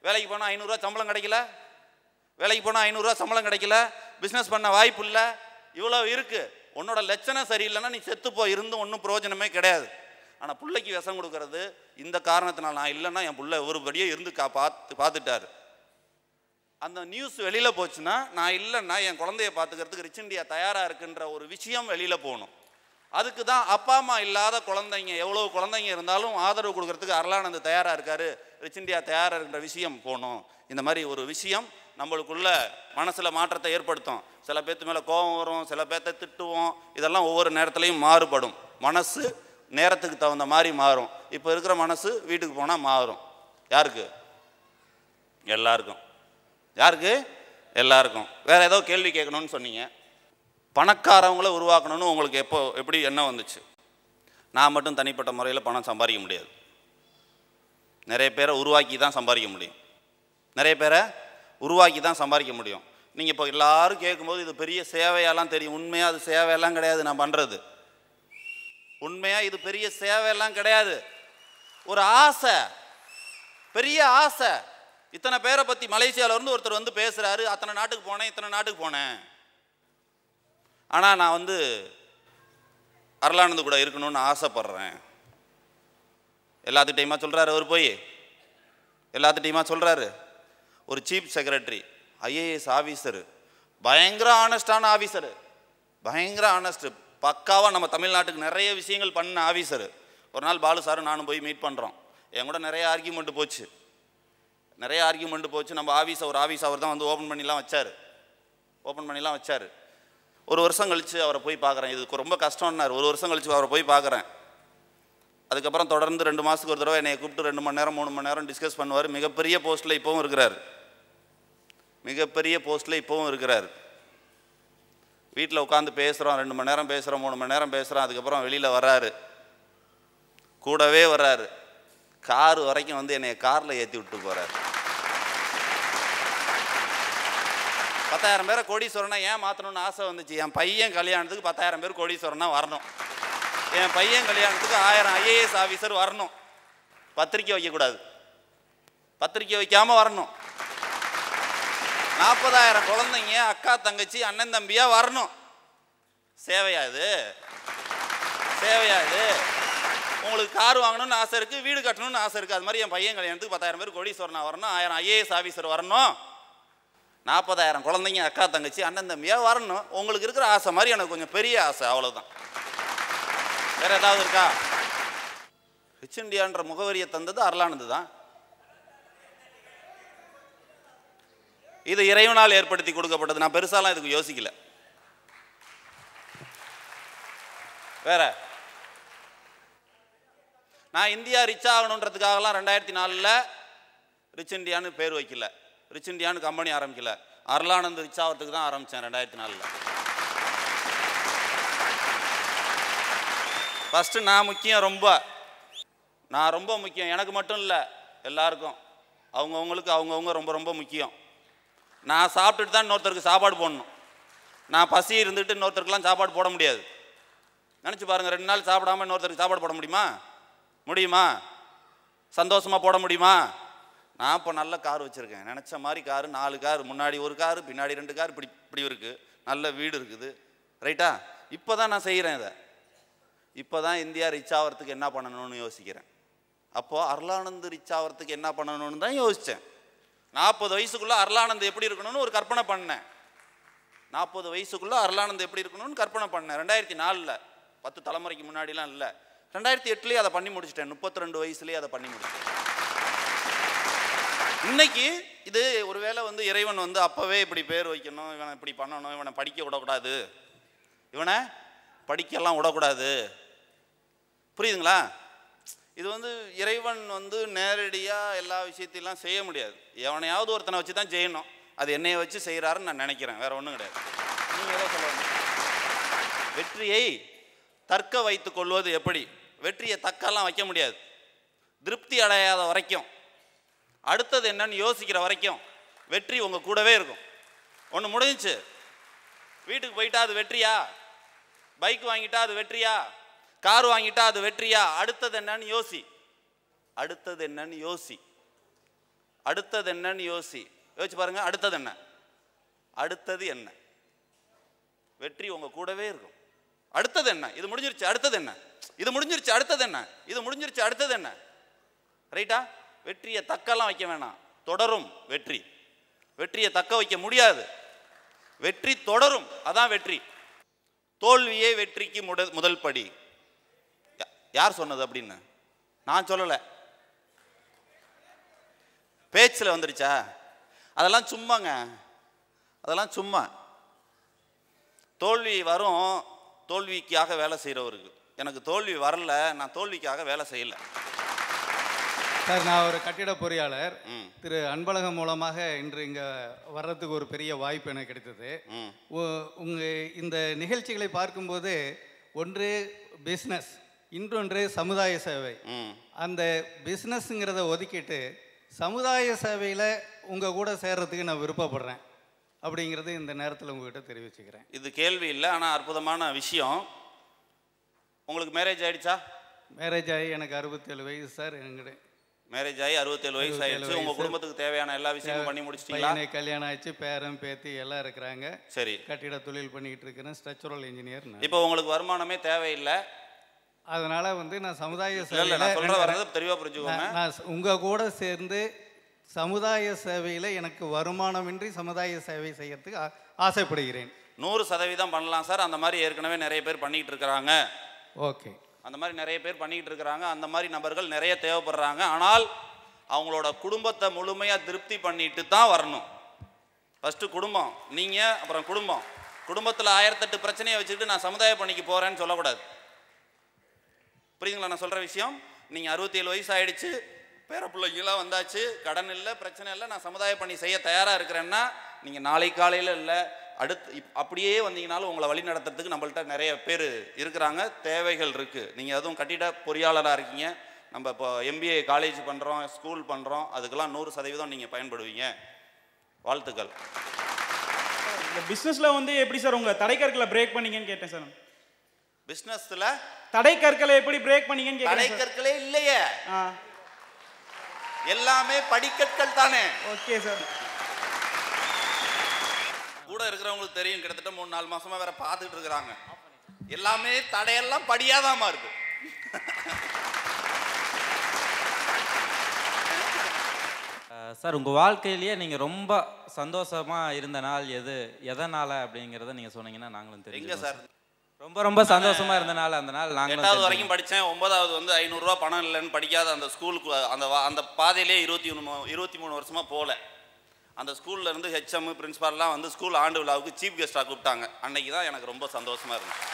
வேலைக்கு போனால் ஐநூறுரூவா சம்பளம் கிடைக்கல வேலைக்கு போனால் ஐநூறுரூவா சம்பளம் கிடைக்கல பிஸ்னஸ் பண்ண வாய்ப்பு இல்லை இவ்வளோ இருக்குது உன்னோட லட்சணம் சரியில்லைன்னா நீ செத்துப்போ இருந்து ஒன்றும் பிரயோஜனமே கிடையாது ஆனால் பிள்ளைக்கு விஷம் கொடுக்கறது இந்த காரணத்தினால் நான் இல்லைன்னா என் பிள்ளை ஒருபடியே இருந்து கா பார்த்து பார்த்துட்டார் அந்த நியூஸ் வெளியில் போச்சுன்னா நான் இல்லைன்னா என் குழந்தைய பார்த்துக்கிறதுக்கு ரிச் இண்டியா தயாராக இருக்குன்ற ஒரு விஷயம் வெளியில் போகணும் அதுக்கு தான் அப்பா அம்மா இல்லாத குழந்தைங்க எவ்வளோ குழந்தைங்க இருந்தாலும் ஆதரவு கொடுக்கறதுக்கு அருளானந்த் தயாராக இருக்கார் ரிச் இண்டியா தயாராக இருக்கின்ற விஷயம் போகணும் இந்த மாதிரி ஒரு விஷயம் நம்மளுக்குள்ள மனசில் மாற்றத்தை ஏற்படுத்தும் சில பேர்த்து மேலே கோபம் வரும் சில பேர்த்த திட்டுவோம் இதெல்லாம் ஒவ்வொரு நேரத்துலையும் மாறுபடும் மனசு நேரத்துக்கு தகுந்த மாதிரி மாறும் இப்போ இருக்கிற மனசு வீட்டுக்கு போனால் மாறும் யாருக்கு எல்லாருக்கும் யாருக்கு எல்லாருக்கும் வேறு ஏதோ கேள்வி கேட்கணும்னு சொன்னீங்க பணக்காரவங்களை உருவாக்கணும்னு உங்களுக்கு எப்போ எப்படி எண்ணம் வந்துச்சு நான் மட்டும் தனிப்பட்ட முறையில் பணம் சம்பாதிக்க முடியாது நிறைய பேரை உருவாக்கி தான் சம்பாதிக்க முடியும் நிறைய பேரை உருவாக்கி தான் சம்பாதிக்க முடியும் நீங்கள் இப்போ எல்லோரும் கேட்கும்போது இது பெரிய சேவையெல்லாம் தெரியும் உண்மையாக அது சேவையெல்லாம் கிடையாது நான் பண்ணுறது உண்மையாக இது பெரிய சேவையெல்லாம் கிடையாது ஒரு ஆசை பெரிய ஆசை இத்தனை பேரை பற்றி மலேசியாவிலேருந்து ஒருத்தர் வந்து பேசுகிறாரு அத்தனை நாட்டுக்கு போனேன் இத்தனை நாட்டுக்கு போனேன் ஆனால் நான் வந்து அருளானந்து கூட இருக்கணும்னு ஆசைப்பட்றேன் எல்லாத்துட்டையுமா சொல்கிறாரு அவர் போய் எல்லாத்துட்டையுமா சொல்கிறாரு ஒரு சீஃப் செக்ரட்டரி ஐஏஎஸ் ஆஃபீஸரு பயங்கர ஆனஸ்டான ஆஃபீஸரு பயங்கர ஆனஸ்ட் பக்காவாக நம்ம தமிழ்நாட்டுக்கு நிறைய விஷயங்கள் பண்ண ஆஃபீஸரு ஒரு நாள் பாலு சார் நானும் போய் மீட் பண்ணுறோம் என் கூட நிறைய ஆர்கியூமெண்ட்டு போச்சு நிறைய ஆர்கியூமெண்ட்டு போச்சு நம்ம ஆஃபீஸை ஒரு ஆஃபீஸ் அவர் தான் வந்து ஓப்பன் பண்ணிலாம் வச்சார் ஓப்பன் பண்ணிலாம் வச்சார் ஒரு வருஷம் கழித்து அவரை போய் பார்க்குறேன் இதுக்கு ரொம்ப கஷ்டம்னார் ஒரு வருஷம் கழித்து அவரை போய் பார்க்குறேன் அதுக்கப்புறம் தொடர்ந்து ரெண்டு மாதத்துக்கு ஒரு தடவை என்னை கூப்பிட்டு ரெண்டு மணி நேரம் மூணு மணி நேரம் டிஸ்கஸ் பண்ணுவார் மிகப்பெரிய போஸ்ட்டில் இப்போவும் இருக்கிறார் மிகப்பெரிய போஸ்ட்டில் இப்போவும் இருக்கிறார் வீட்டில் உட்காந்து பேசுகிறோம் ரெண்டு மணி நேரம் பேசுகிறோம் மூணு மணி நேரம் பேசுகிறோம் அதுக்கப்புறம் வெளியில் வர்றாரு கூடவே வர்றாரு கார் வரைக்கும் வந்து என்னை காரில் ஏற்றி விட்டு போகிறார் பத்தாயிரம் பேரை கோடீஸ்வரனா ஏன் மாற்றணும்னு ஆசை வந்துச்சு என் பையன் கல்யாணத்துக்கு பத்தாயிரம் பேர் கோடீஸ்வரனா வரணும் என் பையன் கல்யாணத்துக்கு ஆயிரம் ஐஏஎஸ் ஆஃபீஸர் வரணும் பத்திரிக்கை வைக்கக்கூடாது பத்திரிக்கை வைக்காமல் வரணும் நாற்பதாயிரம் குழந்தைங்க அக்கா தங்கச்சி அண்ணன் தம்பியாக வரணும் சேவையா இது சேவையா இது உங்களுக்கு கார் வாங்கணும்னு ஆசை இருக்குது வீடு கட்டணும்னு ஆசை இருக்குது அது மாதிரி என் பையன் கல்யாணத்துக்கு பத்தாயிரம் பேர் கோடீஸ்வரனா வரணும் ஆயிரம் ஐஏஎஸ் ஆஃபீஸர் வரணும் நாற்பதாயிரம் குழந்தைங்க அக்கா தங்கச்சி அண்ணன் தம்பியாக வரணும் உங்களுக்கு இருக்கிற ஆசை மாதிரி எனக்கு கொஞ்சம் பெரிய ஆசை அவ்வளவுதான் வேற ஏதாவது இருக்கா ரிச் இண்டியான்ற முகவரியை தந்தது அருளானது தான் இது இறைவனால் ஏற்படுத்தி கொடுக்கப்பட்டது நான் பெருசாலாம் இதுக்கு யோசிக்கல வேற நான் இந்தியா ரிச் ஆகணுன்றதுக்காகலாம் ரெண்டாயிரத்தி நாலில் ரிச் இந்தியான்னு பேர் வைக்கல ரிச் இந்தியான்னு கம்பெனி ஆரம்பிக்கல அருளானந்த் ரிச் ஆகிறதுக்கு தான் ஆரம்பித்தேன் ரெண்டாயிரத்தி நாலில் ஃபஸ்ட்டு நான் முக்கியம் ரொம்ப நான் ரொம்ப முக்கியம் எனக்கு மட்டும் இல்லை எல்லாருக்கும் அவங்கவுங்களுக்கு அவங்கவுங்க ரொம்ப ரொம்ப முக்கியம் நான் சாப்பிட்டுட்டு தான் இன்னொருத்தருக்கு சாப்பாடு போடணும் நான் பசி இருந்துட்டு இன்னொருத்தருக்குலாம் சாப்பாடு போட முடியாது நினச்சி பாருங்கள் ரெண்டு நாள் சாப்பிடாமல் இன்னொருத்தருக்கு சாப்பாடு போட முடியுமா முடியுமா சந்தோஷமாக போட முடியுமா நான் இப்போ நல்ல கார் வச்சுருக்கேன் நினச்ச மாதிரி காரு நாலு கார் முன்னாடி ஒரு கார் பின்னாடி ரெண்டு கார் இப்படி இப்படி இருக்குது நல்ல வீடு இருக்குது ரைட்டா இப்போ தான் நான் செய்கிறேன் இதை இப்போ தான் இந்தியா ரிச் ஆகிறதுக்கு என்ன பண்ணணும்னு யோசிக்கிறேன் அப்போது அருளானந்து ரிச் ஆகிறதுக்கு என்ன பண்ணணும்னு தான் யோசித்தேன் நாற்பது வயசுக்குள்ளே அருளானந்த் எப்படி இருக்கணும்னு ஒரு கற்பனை பண்ணேன் நாற்பது வயசுக்குள்ளே அருளானந்த் எப்படி இருக்கணும்னு கற்பனை பண்ணேன் ரெண்டாயிரத்தி நாலில் பத்து தலைமுறைக்கு முன்னாடிலாம் இல்லை ரெண்டாயிரத்தி எட்டுலேயே அதை பண்ணி முடிச்சிட்டேன் முப்பத்தி ரெண்டு வயசுலேயே அதை பண்ணி முடிச்சிட்டேன் இன்னைக்கு இது ஒருவேளை வந்து இறைவன் வந்து அப்போவே இப்படி பேர் வைக்கணும் இவனை இப்படி பண்ணணும் இவனை படிக்க விடக்கூடாது இவனை படிக்கலாம் விடக்கூடாது புரியுதுங்களா இது வந்து இறைவன் வந்து நேரடியாக எல்லா விஷயத்தையெல்லாம் செய்ய முடியாது எவனையாவது ஒருத்தனை வச்சு தான் செய்யணும் அது என்னையை வச்சு செய்கிறாருன்னு நான் நினைக்கிறேன் வேறு ஒன்றும் கிடையாது நீங்கள் எதோ சொல்லணும் வெற்றியை தர்க்க வைத்து கொள்வது எப்படி வெற்றியை தக்கெல்லாம் வைக்க முடியாது திருப்தி அடையாத வரைக்கும் அடுத்தது என்னன்னு யோசிக்கிற வரைக்கும் வெற்றி உங்கள் கூடவே இருக்கும் ஒன்று முடிஞ்சிச்சு வீட்டுக்கு போயிட்டா அது வெற்றியா பைக் வாங்கிட்டா அது வெற்றியா கார் வாங்கிட்டா அது வெற்றியா அடுத்தது என்னன்னு யோசி அடுத்தது என்னன்னு யோசி அடுத்தது என்னன்னு யோசி யோசிச்சு பாருங்க அடுத்தது என்ன அடுத்தது என்ன வெற்றி உங்க கூடவே இருக்கும் அடுத்தது என்ன இது முடிஞ்சிருச்சு அடுத்தது என்ன இது முடிஞ்சிருச்சு அடுத்தது என்ன இது முடிஞ்சிருச்சு அடுத்தது என்ன ரைட்டா வெற்றியை தக்கெல்லாம் வைக்க வேணாம் தொடரும் வெற்றி வெற்றியை தக்க வைக்க முடியாது வெற்றி தொடரும் அதான் வெற்றி தோல்வியே வெற்றிக்கு முதல் படி யார் சொன்னது அப்படின்னு நான் சொல்லலை பேச்சில் வந்துடுச்சா அதெல்லாம் சும்மாங்க அதெல்லாம் சும்மா தோல்வி வரும் தோல்விக்காக வேலை செய்கிறவருக்கு எனக்கு தோல்வி வரல நான் தோல்விக்காக வேலை செய்யலை சார் நான் ஒரு கட்டிட பொறியாளர் திரு அன்பழகம் மூலமாக இன்று இங்கே வர்றதுக்கு ஒரு பெரிய வாய்ப்பு எனக்கு கிடைத்தது உங்கள் இந்த நிகழ்ச்சிகளை பார்க்கும்போது ஒன்று பிஸ்னஸ் இன்றொன்று சமுதாய சேவை அந்த பிஸ்னஸ்ங்கிறத ஒதுக்கிட்டு சமுதாய சேவையில் உங்கள் கூட சேர்கிறதுக்கு நான் விருப்பப்படுறேன் அப்படிங்கிறது இந்த நேரத்தில் உங்ககிட்ட தெரிவிச்சுக்கிறேன் இது கேள்வி இல்லை ஆனால் அற்புதமான விஷயம் உங்களுக்கு மேரேஜ் ஆகிடுச்சா மேரேஜ் ஆகி எனக்கு அறுபத்தேழு வயசு சார் என்கிட்ட மேரேஜ் ஆகி அறுபத்தேழு வயசு ஆயிடுச்சு உங்கள் குடும்பத்துக்கு தேவையான எல்லா விஷயமும் பண்ணி முடிச்சிட்டீங்களா கல்யாணம் ஆயிடுச்சு பேரன் பேத்தி எல்லாம் இருக்கிறாங்க சரி கட்டிட தொழில் பண்ணிக்கிட்டு இருக்கிறேன் ஸ்ட்ரக்சரல் இன்ஜினியர் இப்போ உங்களுக்கு வருமானமே தேவையில்லை அதனால வந்து நான் சமுதாய சேவையில் தெளிவாக புரிஞ்சுக்கோங்க நான் உங்கள் கூட சேர்ந்து சமுதாய சேவையில் எனக்கு வருமானமின்றி சமுதாய சேவை செய்யறதுக்கு ஆசைப்படுகிறேன் நூறு சதவீதம் பண்ணலாம் சார் அந்த மாதிரி ஏற்கனவே நிறைய பேர் பண்ணிட்டு இருக்கிறாங்க ஓகே அந்த மாதிரி நிறைய பேர் பண்ணிட்டு இருக்கிறாங்க அந்த மாதிரி நபர்கள் நிறைய தேவைப்படுறாங்க ஆனால் அவங்களோட குடும்பத்தை முழுமையாக திருப்தி பண்ணிட்டு தான் வரணும் ஃபஸ்ட்டு குடும்பம் நீங்கள் அப்புறம் குடும்பம் குடும்பத்தில் ஆயிரத்தெட்டு பிரச்சனையை வச்சுட்டு நான் சமுதாய பணிக்கு போகிறேன்னு சொல்லக்கூடாது புரியுதுங்களா நான் சொல்கிற விஷயம் நீங்கள் அறுபத்தேழு வயசு ஆகிடுச்சு பேர பிள்ளைங்களாம் வந்தாச்சு கடன் இல்லை பிரச்சனை இல்லை நான் சமுதாய பணி செய்ய தயாராக இருக்கிறேன்னா நீங்கள் நாளை காலையில் இல்லை அடுத்து இப் அப்படியே வந்தீங்கனாலும் உங்களை வழி நடத்துறதுக்கு நம்மள்ட்ட நிறைய பேர் இருக்கிறாங்க தேவைகள் இருக்குது நீங்கள் அதுவும் கட்டிட பொறியாளராக இருக்கீங்க நம்ம இப்போ எம்பிஏ காலேஜ் பண்ணுறோம் ஸ்கூல் பண்ணுறோம் அதுக்கெல்லாம் நூறு சதவீதம் நீங்கள் பயன்படுவீங்க வாழ்த்துக்கள் இந்த பிஸ்னஸில் வந்து எப்படி சார் உங்கள் தடைக்கற்களை பிரேக் பண்ணீங்கன்னு கேட்டேன் சார் பிசினஸ்ல தடை கற்களை எப்படி பிரேக் பண்ணீங்கன்னு தடை கற்களே இல்லையே எல்லாமே படிக்கற்கள் தானே ஓகே சார் கூட இருக்கிறவங்களுக்கு தெரியும் கிட்டத்தட்ட மூணு நாலு மாசமா வேற பார்த்துட்டு இருக்கிறாங்க எல்லாமே தடையெல்லாம் படியாதாமா இருக்கு சார் உங்கள் வாழ்க்கையிலேயே நீங்கள் ரொம்ப சந்தோஷமாக இருந்த நாள் எது எதனால் அப்படிங்கிறத நீங்கள் சொன்னீங்கன்னா நாங்களும் தெரியும் சார் ரொம்ப ரொம்ப சந்தோஷமா இருந்த நாள் அந்த நாள் நான் எட்டாவது வரைக்கும் படித்தேன் ஒன்பதாவது வந்து ஐநூறுரூவா பணம் இல்லைன்னு படிக்காத அந்த ஸ்கூலுக்கு அந்த அந்த பாதையிலே இருபத்தி ஒன்று இருபத்தி மூணு வருஷமாக போகல அந்த ஸ்கூல்ல இருந்து ஹெச்எம் பிரின்ஸ்பால்லாம் வந்து ஸ்கூல் ஆண்டு விழாவுக்கு சீஃப் கெஸ்ட்டாக கூப்பிட்டாங்க அன்னைக்கு தான் எனக்கு ரொம்ப சந்தோஷமாக இருந்தது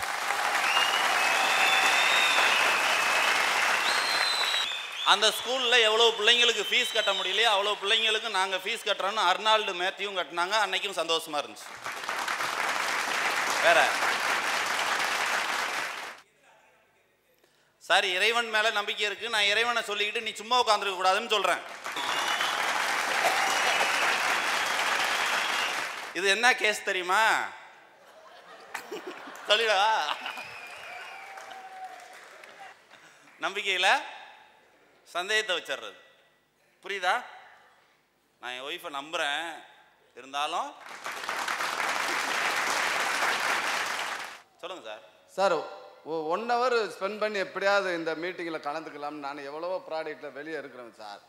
அந்த ஸ்கூலில் எவ்வளோ பிள்ளைங்களுக்கு ஃபீஸ் கட்ட முடியலையோ அவ்வளோ பிள்ளைங்களுக்கு நாங்கள் ஃபீஸ் கட்டுறோன்னு அர்னால்டு மேத்தியும் கட்டினாங்க அன்றைக்கும் சந்தோஷமாக இருந்துச்சு வேற சார் இறைவன் மேலே நம்பிக்கை இருக்குது நான் இறைவனை சொல்லிக்கிட்டு நீ சும்மா உட்காந்துருக்க கூடாதுன்னு சொல்கிறேன் இது என்ன கேஸ் தெரியுமா சொல்லிடா நம்பிக்கையில் சந்தேகத்தை வச்சிடுறது புரியுதா நான் என் ஒய்ஃபை நம்புகிறேன் இருந்தாலும் சொல்லுங்கள் sir sir one hour spend பண்ணி எப்படியாவது இந்த மீட்டிங்கில் கலந்துக்கலாம்னு நான் எவ்வளவோ ப்ராடக்டில் வெளியே இருக்கிறேன் சார்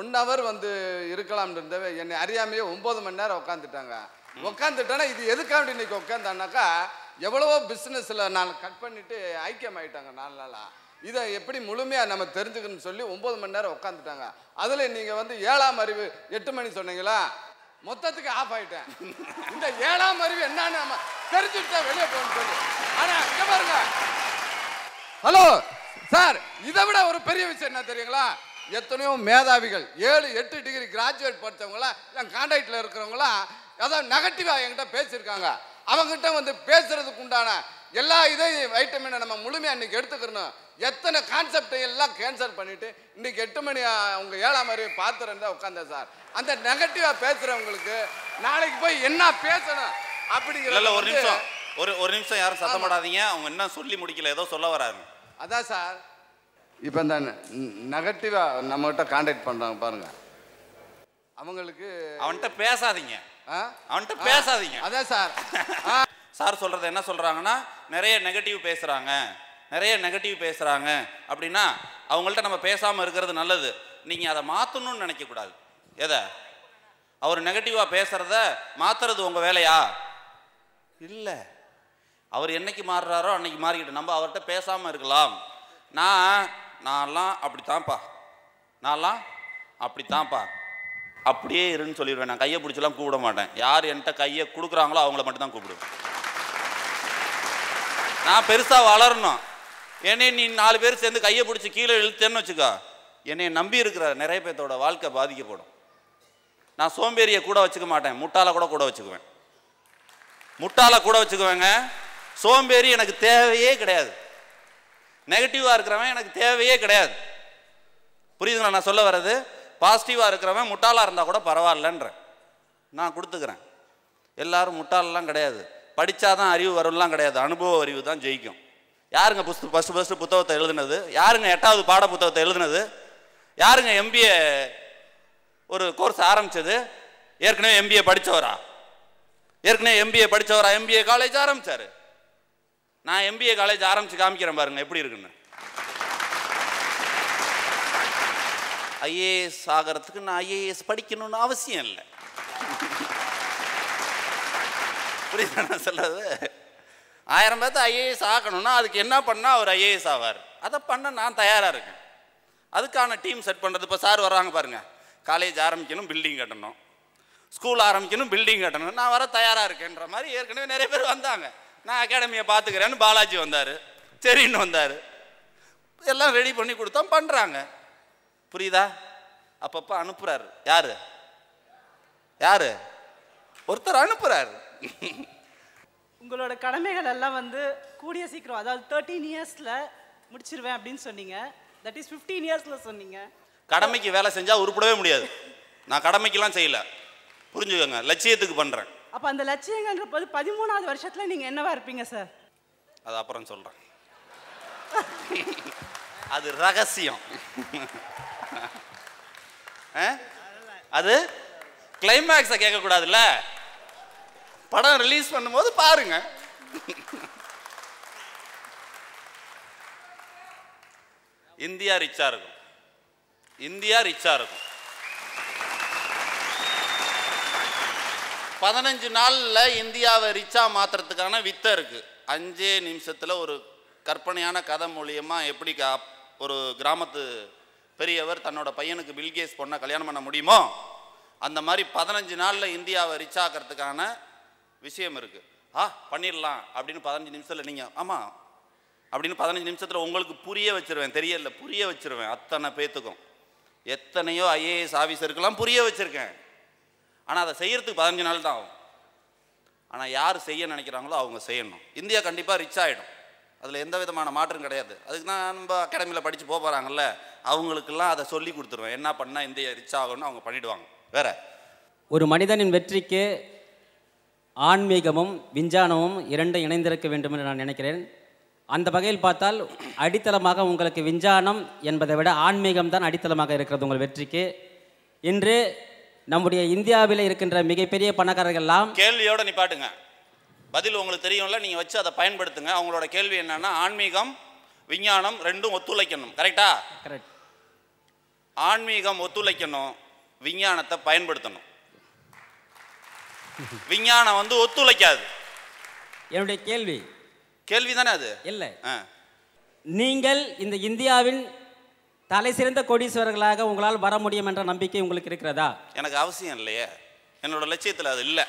ஒன் ஹவர் வந்து இருக்கலாம்னு இருந்தவே என்னை அறியாமையே ஒம்பது மணி நேரம் உட்காந்துட்டாங்க உட்காந்துட்டேன்னா இது எதுக்காக இன்னைக்கு உட்காந்தானாக்கா எவ்வளவோ பிஸ்னஸில் நான் கட் பண்ணிவிட்டு ஐக்கியம் ஆகிட்டாங்க நாலு நாளாக இதை எப்படி முழுமையாக நம்ம தெரிஞ்சுக்கணும்னு சொல்லி ஒம்பது மணி நேரம் உட்காந்துட்டாங்க அதில் நீங்கள் வந்து ஏழாம் அறிவு எட்டு மணி சொன்னீங்களா மொத்தத்துக்கு ஆஃப் ஆயிட்டேன் இந்த ஏழாம் அறிவு என்னன்னு நம்ம தெரிஞ்சுட்டா வெளியே போகணும் ஆனா இங்க பாருங்க ஹலோ சார் இதை விட ஒரு பெரிய விஷயம் என்ன தெரியுங்களா எத்தனையோ மேதாவிகள் ஏழு எட்டு டிகிரி கிராஜுவேட் படித்தவங்களாம் என் கான்டாக்டில் இருக்கிறவங்களா அதான் நெகட்டிவாக என்கிட்ட பேசியிருக்காங்க அவங்ககிட்ட வந்து பேசுறதுக்கு உண்டான எல்லா இதையும் வைட்டமினை நம்ம முழுமையாக இன்னைக்கு எடுத்துக்கிறணும் எத்தனை கான்செப்டை எல்லாம் கேன்சல் பண்ணிவிட்டு இன்றைக்கி எட்டு மணி அவங்க ஏழாம் மாதிரி பார்த்துருந்தா உட்காந்தேன் சார் அந்த நெகட்டிவாக பேசுகிறவங்களுக்கு நாளைக்கு போய் என்ன பேசணும் அப்படிங்கிற ஒரு நிமிஷம் ஒரு ஒரு நிமிஷம் யாரும் சத்தப்படாதீங்க அவங்க என்ன சொல்லி முடிக்கல ஏதோ சொல்ல வராங்க அதான் சார் இப்போ இந்த நெகட்டிவாக நம்மகிட்ட காண்டாக்ட் பண்ணுறாங்க பாருங்கள் அவங்களுக்கு அவன்கிட்ட பேசாதீங்க அவன்கிட்ட பேசாதீங்க அதான் சார் சார் சொல்கிறது என்ன சொல்கிறாங்கன்னா நிறைய நெகட்டிவ் பேசுகிறாங்க நிறைய நெகட்டிவ் பேசுகிறாங்க அப்படின்னா அவங்கள்ட்ட நம்ம பேசாமல் இருக்கிறது நல்லது நீங்கள் அதை மாற்றணும்னு நினைக்கக்கூடாது எதை அவர் நெகட்டிவாக பேசுகிறத மாற்றுறது உங்கள் வேலையா இல்லை அவர் என்னைக்கு மாறுறாரோ அன்னைக்கு மாறிக்கிட்டு நம்ம அவர்கிட்ட பேசாமல் இருக்கலாம் நான் நான்லாம் அப்படித்தான்ப்பா நான்லாம் அப்படித்தான்ப்பா அப்படியே இருன்னு சொல்லிடுவேன் நான் கையை பிடிச்சலாம் கூப்பிட மாட்டேன் யார் என்கிட்ட கையை கொடுக்குறாங்களோ அவங்கள மட்டும் தான் கூப்பிடுவேன் நான் பெருசாக வளரணும் என்னை நீ நாலு பேர் சேர்ந்து கையை பிடிச்சி கீழே இழுத்தேன்னு வச்சுக்கா என்னை நம்பி இருக்கிற நிறைய பேர்த்தோட வாழ்க்கை பாதிக்கப்படும் நான் சோம்பேறியை கூட வச்சுக்க மாட்டேன் முட்டாளை கூட கூட வச்சுக்குவேன் முட்டாளை கூட வச்சுக்குவேங்க சோம்பேறி எனக்கு தேவையே கிடையாது நெகட்டிவாக இருக்கிறவன் எனக்கு தேவையே கிடையாது புரியுதுங்களா நான் சொல்ல வர்றது பாசிட்டிவாக இருக்கிறவன் முட்டாளாக இருந்தால் கூட பரவாயில்லன்ற நான் கொடுத்துக்கிறேன் எல்லாரும் முட்டாளெலாம் கிடையாது படித்தாதான் அறிவு வரும்லாம் கிடையாது அனுபவ அறிவு தான் ஜெயிக்கும் யாருங்க புஸ்து ஃபஸ்ட்டு ஃபஸ்ட்டு புத்தகத்தை எழுதுனது யாருங்க எட்டாவது பாட புத்தகத்தை எழுதுனது யாருங்க எம்பிஏ ஒரு கோர்ஸ் ஆரம்பித்தது ஏற்கனவே எம்பிஏ படித்தவரா ஏற்கனவே எம்பிஏ படித்தவரா எம்பிஏ காலேஜ் ஆரம்பித்தார் நான் எம்பிஏ காலேஜ் ஆரம்பித்து காமிக்கிறேன் பாருங்கள் எப்படி இருக்குன்னு ஐஏஎஸ் ஆகிறதுக்கு நான் ஐஏஎஸ் படிக்கணும்னு அவசியம் இல்லை புரியுது நான் சொல்கிறது ஆயிரம் பேர்த்த ஐஏஎஸ் ஆகணும்னா அதுக்கு என்ன பண்ணால் அவர் ஐஏஎஸ் ஆவார் அதை பண்ண நான் தயாராக இருக்கேன் அதுக்கான டீம் செட் பண்ணுறது இப்போ சார் வர்றாங்க பாருங்கள் காலேஜ் ஆரம்பிக்கணும் பில்டிங் கட்டணும் ஸ்கூல் ஆரம்பிக்கணும் பில்டிங் கட்டணும் நான் வர தயாராக இருக்கேன்ற மாதிரி ஏற்கனவே நிறைய பேர் வந்தாங்க நான் அகாடமியை பார்த்துக்கிறேன்னு பாலாஜி வந்தார் சரின்னு வந்தார் எல்லாம் ரெடி பண்ணி கொடுத்தோம் பண்ணுறாங்க புரியுதா அப்பப்போ அனுப்புகிறாரு யார் யார் ஒருத்தர் அனுப்புகிறாரு உங்களோட கடமைகள் எல்லாம் வந்து கூடிய சீக்கிரம் அதாவது தேர்ட்டீன் இயர்ஸில் முடிச்சிருவேன் அப்படின்னு சொன்னீங்க தட் இஸ் ஃபிஃப்டீன் இயர்ஸில் சொன்னீங்க கடமைக்கு வேலை செஞ்சால் உருப்படவே முடியாது நான் கடமைக்கெல்லாம் செய்யலை புரிஞ்சுக்கோங்க லட்சியத்துக்கு பண்ணுறேன் அப்போ அந்த போது பதிமூணாவது வருஷத்தில் நீங்கள் என்னவா இருப்பீங்க சார் அது அப்புறம் சொல்கிறேன் அது ரகசியம் அது கிளைமேக்ஸை கேட்கக்கூடாதுல்ல படம் ரிலீஸ் பண்ணும்போது பாருங்க இந்தியா ரிச்சா இருக்கும் இந்தியா ரிச்சா இருக்கும் பதினஞ்சு நாளில் இந்தியாவை ரிச்சா மாற்றுறதுக்கான வித்தை இருக்குது அஞ்சே நிமிஷத்தில் ஒரு கற்பனையான கதை மூலியமாக எப்படி ஒரு கிராமத்து பெரியவர் தன்னோட பையனுக்கு பில்கேஸ் பொண்ணை கல்யாணம் பண்ண முடியுமோ அந்த மாதிரி பதினஞ்சு நாளில் இந்தியாவை ரிச்சாக்கிறதுக்கான விஷயம் இருக்குது ஆ பண்ணிடலாம் அப்படின்னு பதினஞ்சு நிமிஷத்தில் நீங்கள் ஆமாம் அப்படின்னு பதினஞ்சு நிமிஷத்தில் உங்களுக்கு புரிய வச்சுருவேன் தெரியல புரிய வச்சுருவேன் அத்தனை பேத்துக்கும் எத்தனையோ ஐஏஎஸ் ஆஃபீஸருக்கெல்லாம் புரிய வச்சுருக்கேன் ஆனால் அதை செய்கிறதுக்கு பதினஞ்சு நாள் தான் ஆகும் ஆனால் யார் செய்ய நினைக்கிறாங்களோ அவங்க செய்யணும் இந்தியா கண்டிப்பாக ரிச் ஆகிடும் அதில் எந்த விதமான மாற்றம் கிடையாது அதுக்கு தான் நம்ம அகாடமியில் படித்து போக போகிறாங்கல்ல அவங்களுக்கெல்லாம் அதை சொல்லி கொடுத்துருவேன் என்ன பண்ணால் இந்தியா ரிச் ஆகணும்னு அவங்க பண்ணிவிடுவாங்க வேற ஒரு மனிதனின் வெற்றிக்கு ஆன்மீகமும் விஞ்ஞானமும் இரண்டும் இணைந்திருக்க வேண்டும் என்று நான் நினைக்கிறேன் அந்த வகையில் பார்த்தால் அடித்தளமாக உங்களுக்கு விஞ்ஞானம் என்பதை விட ஆன்மீகம் தான் அடித்தளமாக இருக்கிறது உங்கள் வெற்றிக்கு இன்று நம்முடைய இந்தியாவில் இருக்கின்ற மிகப்பெரிய பணக்காரர்கள்லாம் கேள்வியோட பாட்டுங்க பதில் உங்களுக்கு தெரியும்ல நீங்கள் வச்சு அதை பயன்படுத்துங்க அவங்களோட கேள்வி என்னன்னா ஆன்மீகம் விஞ்ஞானம் ரெண்டும் ஒத்துழைக்கணும் கரெக்டா கரெக்ட் ஆன்மீகம் ஒத்துழைக்கணும் விஞ்ஞானத்தை பயன்படுத்தணும் விஞ்ஞானம் வந்து ஒத்துழைக்காது என்னுடைய கேள்வி கேள்வி தானே அது இல்லை நீங்கள் இந்த இந்தியாவின் தலை சிறந்த கோடீஸ்வரர்களாக உங்களால் வர முடியும் என்ற நம்பிக்கை உங்களுக்கு இருக்கிறதா எனக்கு அவசியம் இல்லையே என்னோட லட்சியத்தில் அது இல்லை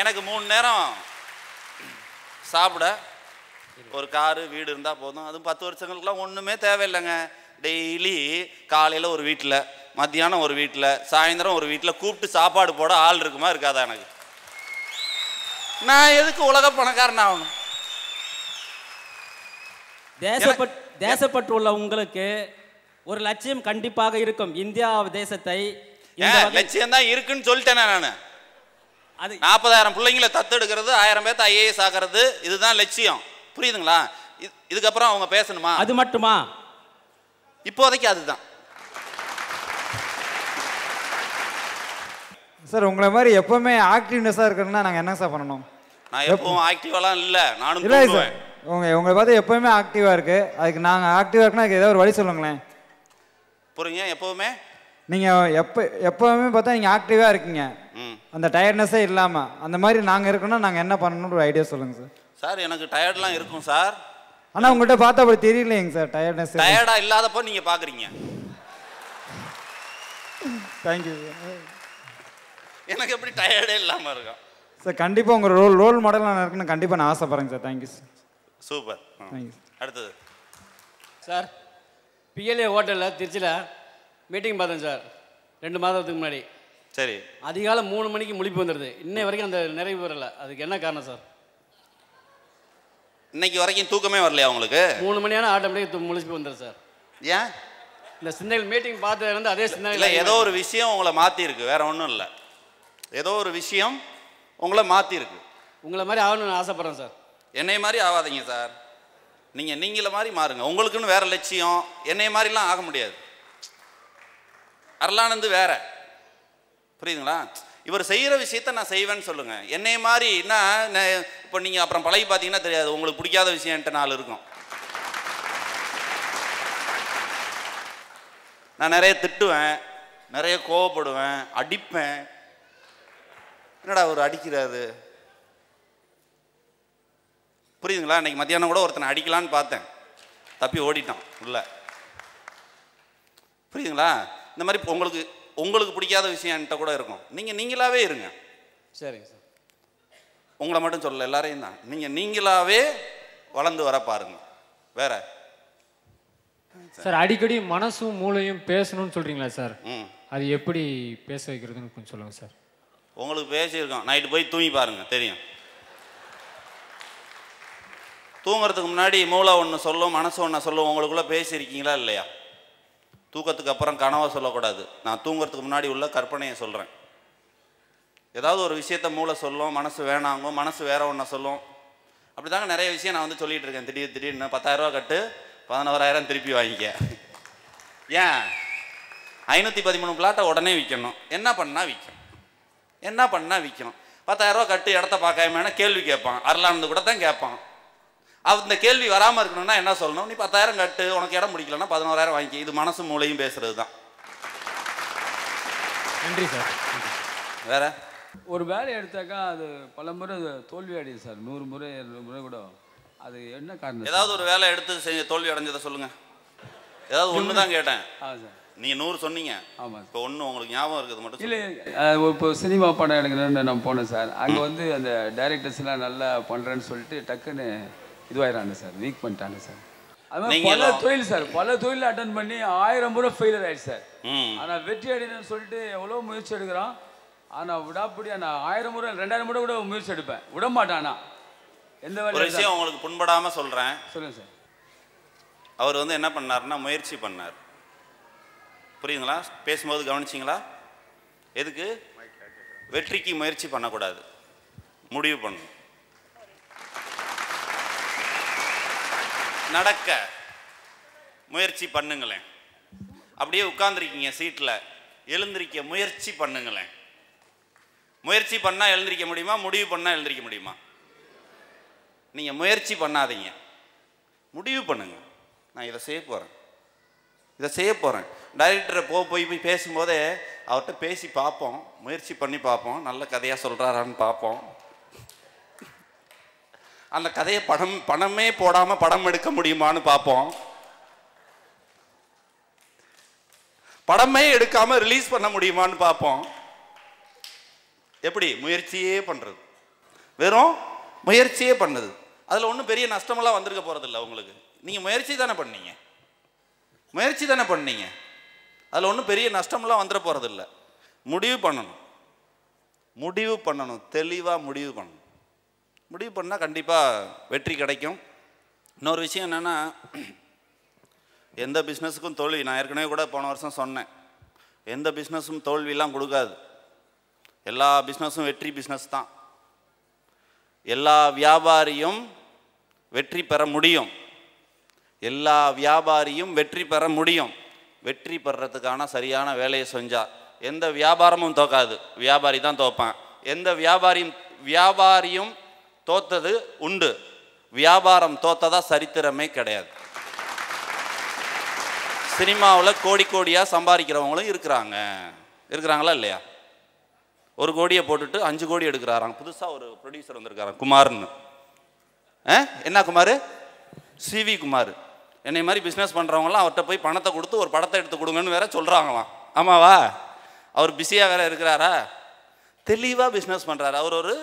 எனக்கு மூணு நேரம் சாப்பிட ஒரு காரு வீடு இருந்தால் போதும் அதுவும் பத்து வருஷங்களுக்குலாம் ஒன்றுமே தேவையில்லைங்க டெய்லி காலையில் ஒரு வீட்டில் மத்தியானம் ஒரு வீட்டில் சாயந்தரம் ஒரு வீட்டில் கூப்பிட்டு சாப்பாடு போட ஆள் இருக்குமா இருக்காதா எனக்கு நான் எதுக்கு உலக பணக்காரன் ஆகணும் தேசப்பட் தேசப்பட்டு உள்ள உங்களுக்கு ஒரு லட்சியம் கண்டிப்பாக இருக்கும் இந்தியா தேசத்தை லட்சியம் தான் இருக்குன்னு சொல்லிட்டேனே நான் அது நாற்பதாயிரம் பிள்ளைங்களை தத்தெடுக்கிறது ஆயிரம் பேர்த்த ஐஏஎஸ் ஆகிறது இதுதான் லட்சியம் புரியுதுங்களா இதுக்கப்புறம் அவங்க பேசணுமா அது மட்டுமா இப்போதைக்கு அதுதான் சார் உங்களை மாதிரி எப்பவுமே ஆக்டிவ்னஸாக இருக்கணும்னா நாங்கள் என்ன சார் பண்ணணும் நான் எப்பவும் ஆக்டிவாலாம் இல்லை நானும் இல்லை சார் உங்கள் உங்களை பார்த்து எப்பவுமே ஆக்டிவாக இருக்குது அதுக்கு நாங்கள் ஆக்டிவாக இருக்குனா அதுக்கு ஏதாவது ஒரு வழி சொல்லுங்களேன் புரியுங்க எப்பவுமே நீங்கள் எப்போ எப்போவுமே பார்த்தா நீங்கள் ஆக்டிவாக இருக்கீங்க அந்த டயர்ட்னஸே இல்லாமல் அந்த மாதிரி நாங்கள் இருக்கணும்னா நாங்கள் என்ன பண்ணணும்னு ஒரு ஐடியா சொல்லுங்கள் சார் சார் எனக்கு டயர்ட்லாம் இருக்கும் சார் ஆனால் உங்கள்கிட்ட பார்த்தா அப்படி தெரியலைங்க சார் டயர்ட்னஸ் டயர்டாக இல்லாதப்போ நீங்கள் பார்க்குறீங்க தேங்க்யூ எனக்கு எப்படி டயர்டே இல்லாமல் இருக்கும் சார் கண்டிப்பாக உங்கள் ரோல் ரோல் மாடல் நான் இருக்குன்னு கண்டிப்பாக நான் ஆசைப்படுறேங்க sir thank you sir super thank you அடுத்தது சார் பிஎல்ஏ ஹோட்டலில் திருச்சியில் மீட்டிங் பார்த்தேன் சார் ரெண்டு மாதத்துக்கு முன்னாடி சரி அதிகாலம் மூணு மணிக்கு முழிப்பு வந்துடுது இன்னை வரைக்கும் அந்த நிறைவு வரல அதுக்கு என்ன காரணம் சார் இன்னைக்கு வரைக்கும் தூக்கமே வரலையா உங்களுக்கு மூணு மணியான ஆட்டோமேட்டிக் முழிப்பு வந்துடுது சார் ஏன் இந்த சிந்தனைகள் மீட்டிங் பார்த்ததுலேருந்து அதே சிந்தனை ஏதோ ஒரு விஷயம் உங்களை மாற்றிருக்கு வேற ஒன்றும் இல்லை ஏதோ ஒரு விஷயம் உங்களை மாற்றிருக்கு உங்களை மாதிரி ஆகணும்னு ஆசைப்பட்றேன் சார் என்னை மாதிரி ஆகாதீங்க சார் நீங்கள் நீங்கள மாதிரி மாறுங்க உங்களுக்குன்னு வேறு லட்சியம் என்னை மாதிரிலாம் ஆக முடியாது அருளானந்து வேற புரியுதுங்களா இவர் செய்கிற விஷயத்த நான் செய்வேன்னு சொல்லுங்கள் என்னை மாதிரின்னா இப்போ நீங்கள் அப்புறம் பழகி பார்த்தீங்கன்னா தெரியாது உங்களுக்கு பிடிக்காத விஷயம்ட்டு நாள் இருக்கும் நான் நிறைய திட்டுவேன் நிறைய கோவப்படுவேன் அடிப்பேன் என்னடா அவர் அடிக்கிறாரு புரியுதுங்களா இன்னைக்கு மத்தியானம் கூட ஒருத்தனை அடிக்கலான்னு பார்த்தேன் தப்பி ஓடிட்டான் உள்ள புரியுதுங்களா இந்த மாதிரி உங்களுக்கு உங்களுக்கு பிடிக்காத விஷயம் என்கிட்ட கூட இருக்கும் நீங்கள் நீங்களாவே இருங்க சரிங்க சார் உங்களை மட்டும் சொல்லலை எல்லாரையும் தான் நீங்கள் நீங்களாவே வளர்ந்து வர பாருங்க வேற சார் அடிக்கடி மனசும் மூளையும் பேசணும்னு சொல்றீங்களா சார் அது எப்படி பேச வைக்கிறதுன்னு கொஞ்சம் சொல்லுங்க சார் உங்களுக்கு பேசியிருக்கோம் நைட்டு போய் தூங்கி பாருங்கள் தெரியும் தூங்குறதுக்கு முன்னாடி மூளை ஒன்று சொல்லும் மனசு ஒன்று சொல்லும் உங்களுக்குள்ளே பேசியிருக்கீங்களா இல்லையா தூக்கத்துக்கு அப்புறம் கனவை சொல்லக்கூடாது நான் தூங்குறதுக்கு முன்னாடி உள்ள கற்பனையை சொல்கிறேன் ஏதாவது ஒரு விஷயத்த மூளை சொல்லும் மனசு வேணாங்கும் மனசு வேற ஒன்றை சொல்லும் அப்படி தாங்க நிறைய விஷயம் நான் வந்து சொல்லிகிட்டு இருக்கேன் திடீர் திடீர்னு பத்தாயிரரூவா கட்டு பதினோராயிரம் திருப்பி வாங்கிக்க ஏன் ஐநூற்றி பதிமூணு பிளாட்டை உடனே விற்கணும் என்ன பண்ணால் விற்கும் என்ன பண்ணால் விற்கும் பத்தாயிரரூவா கட்டு இடத்த பார்க்காமனா கேள்வி கேட்பான் அருளானந்து கூட தான் கேட்பான் இந்த கேள்வி வராமல் இருக்கணும்னா என்ன சொல்லணும் நீ பத்தாயிரம் கட்டு உனக்கு இடம் முடிக்கலன்னா பதினோராயிரம் வாங்கி இது மனசு மூளையும் பேசுறது தான் நன்றி சார் வேற ஒரு வேலை எடுத்தாக்கா அது பல முறை தோல்வி அடையுது சார் நூறு முறை இரநூறு முறை கூட அது என்ன காரணம் ஏதாவது ஒரு வேலை எடுத்து தோல்வி அடைஞ்சதை சொல்லுங்க ஏதாவது ஒன்று தான் கேட்டேன் ஆ சார் நீங்க நூறு சொன்னீங்க ஆமா இப்போ ஒன்று உங்களுக்கு ஞாபகம் இருக்குது மட்டும் இல்லை இப்போ சினிமா படம் எடுக்கிறேன்னு நான் போனேன் சார் அங்கே வந்து அந்த டைரக்டர்ஸ்லாம் நல்லா பண்ணுறேன்னு சொல்லிட்டு டக்குன்னு இதுவாயிடறாங்க சார் வீக் பண்ணிட்டாங்க சார் பல தொழில் சார் பல தொழில் அட்டன் பண்ணி ஆயிரம் முறை ஃபெயிலியர் ஆயிடுச்சு சார் ஆனால் வெற்றி அடையணும்னு சொல்லிட்டு எவ்வளோ முயற்சி எடுக்கிறோம் ஆனால் விடாப்படி நான் ஆயிரம் முறை ரெண்டாயிரம் முறை கூட முயற்சி எடுப்பேன் விட மாட்டானா எந்த வேலை விஷயம் உங்களுக்கு புண்படாமல் சொல்கிறேன் சொல்லுங்கள் சார் அவர் வந்து என்ன பண்ணார்னா முயற்சி பண்ணார் புரியுதுங்களா பேசும்போது கவனிச்சிங்களா எதுக்கு வெற்றிக்கு முயற்சி பண்ணக்கூடாது முடிவு பண்ணணும் நடக்க முயற்சி பண்ணுங்களேன் அப்படியே உட்காந்துருக்கீங்க சீட்டில் எழுந்திருக்க முயற்சி பண்ணுங்களேன் முயற்சி பண்ணால் எழுந்திருக்க முடியுமா முடிவு பண்ணால் எழுந்திருக்க முடியுமா நீங்கள் முயற்சி பண்ணாதீங்க முடிவு பண்ணுங்கள் நான் இதை செய்ய போகிறேன் இதை செய்ய போகிறேன் டைரக்டரை போய் போய் பேசும்போதே அவர்கிட்ட பேசி பார்ப்போம் முயற்சி பண்ணி பார்ப்போம் நல்ல கதையாக சொல்கிறாரான்னு பார்ப்போம் அந்த கதையை படம் பணமே போடாமல் படம் எடுக்க முடியுமான்னு பார்ப்போம் படமே எடுக்காமல் ரிலீஸ் பண்ண முடியுமான்னு பார்ப்போம் எப்படி முயற்சியே பண்ணுறது வெறும் முயற்சியே பண்ணுது அதில் ஒன்றும் பெரிய நஷ்டமெல்லாம் வந்திருக்க போகிறதில்ல உங்களுக்கு நீங்கள் முயற்சி தானே பண்ணீங்க முயற்சி தானே பண்ணீங்க அதில் ஒன்றும் பெரிய நஷ்டம்லாம் வந்துட போகிறதில்ல முடிவு பண்ணணும் முடிவு பண்ணணும் தெளிவாக முடிவு பண்ணணும் முடிவு பண்ணால் கண்டிப்பாக வெற்றி கிடைக்கும் இன்னொரு விஷயம் என்னென்னா எந்த பிஸ்னஸுக்கும் தோல்வி நான் ஏற்கனவே கூட போன வருஷம் சொன்னேன் எந்த பிஸ்னஸும் தோல்வியெலாம் கொடுக்காது எல்லா பிஸ்னஸும் வெற்றி பிஸ்னஸ் தான் எல்லா வியாபாரியும் வெற்றி பெற முடியும் எல்லா வியாபாரியும் வெற்றி பெற முடியும் வெற்றி பெறத்துக்கான சரியான வேலையை செஞ்சால் எந்த வியாபாரமும் தோக்காது வியாபாரி தான் தோப்பான் எந்த வியாபாரியும் வியாபாரியும் தோத்தது உண்டு வியாபாரம் தோத்ததா சரித்திரமே கிடையாது சினிமாவில் கோடி கோடியாக சம்பாதிக்கிறவங்களும் இருக்கிறாங்க இருக்கிறாங்களா இல்லையா ஒரு கோடியை போட்டுட்டு அஞ்சு கோடி எடுக்கிறாராங்க புதுசாக ஒரு ப்ரொடியூசர் வந்திருக்காராங்க குமார்னு என்ன குமார் சி வி குமார் என்னை மாதிரி பிஸ்னஸ் பண்ணுறவங்களாம் அவர்கிட்ட போய் பணத்தை கொடுத்து ஒரு படத்தை எடுத்து கொடுங்கன்னு வேற சொல்கிறாங்களாம் ஆமாவா அவர் பிஸியாக வேற இருக்கிறாரா தெளிவாக பிஸ்னஸ் பண்ணுறாரு அவர் ஒரு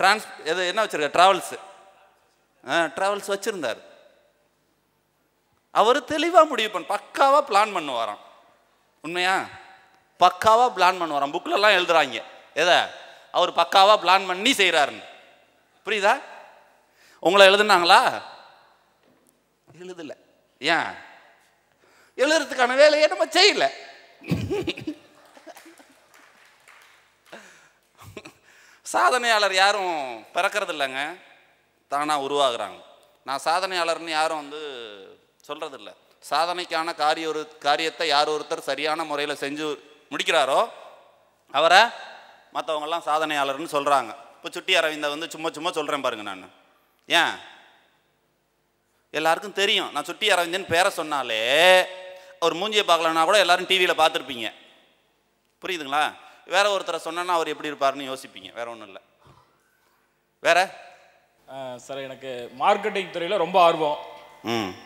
ட்ரான்ஸ் எது என்ன வச்சுருக்கார் ட்ராவல்ஸு ட்ராவல்ஸ் வச்சுருந்தார் அவர் தெளிவாக முடிவு பண்ண பக்காவாக பிளான் பண்ணுவாராம் உண்மையா பக்காவாக பிளான் பண்ணுவாராம் புக்கிலலாம் எழுதுறாங்க எதை அவர் பக்காவாக பிளான் பண்ணி செய்கிறாருன்னு புரியுதா உங்களை எழுதுனாங்களா எழுதல ஏன் எழுதுறதுக்கான வேலையை நம்ம செய்யலை சாதனையாளர் யாரும் பிறக்கிறது இல்லைங்க தானாக உருவாகிறாங்க நான் சாதனையாளர்னு யாரும் வந்து சொல்கிறதில்ல சாதனைக்கான காரிய ஒரு காரியத்தை யார் ஒருத்தர் சரியான முறையில் செஞ்சு முடிக்கிறாரோ அவரை மற்றவங்கெல்லாம் சாதனையாளர்னு சொல்கிறாங்க இப்போ சுட்டி அரவிந்தை வந்து சும்மா சும்மா சொல்கிறேன் பாருங்கள் நான் ஏன் எல்லாருக்கும் தெரியும் நான் சுட்டி அரவிந்தன் பேரை சொன்னாலே அவர் மூஞ்சியை பார்க்கலன்னா கூட எல்லாரும் டிவியில் பார்த்துருப்பீங்க புரியுதுங்களா வேற ஒருத்தரை சொன்னா அவர் எப்படி இருப்பார்னு யோசிப்பீங்க வேற ஒன்றும் இல்லை வேற சார் எனக்கு மார்க்கெட்டிங் துறையில் ரொம்ப ஆர்வம்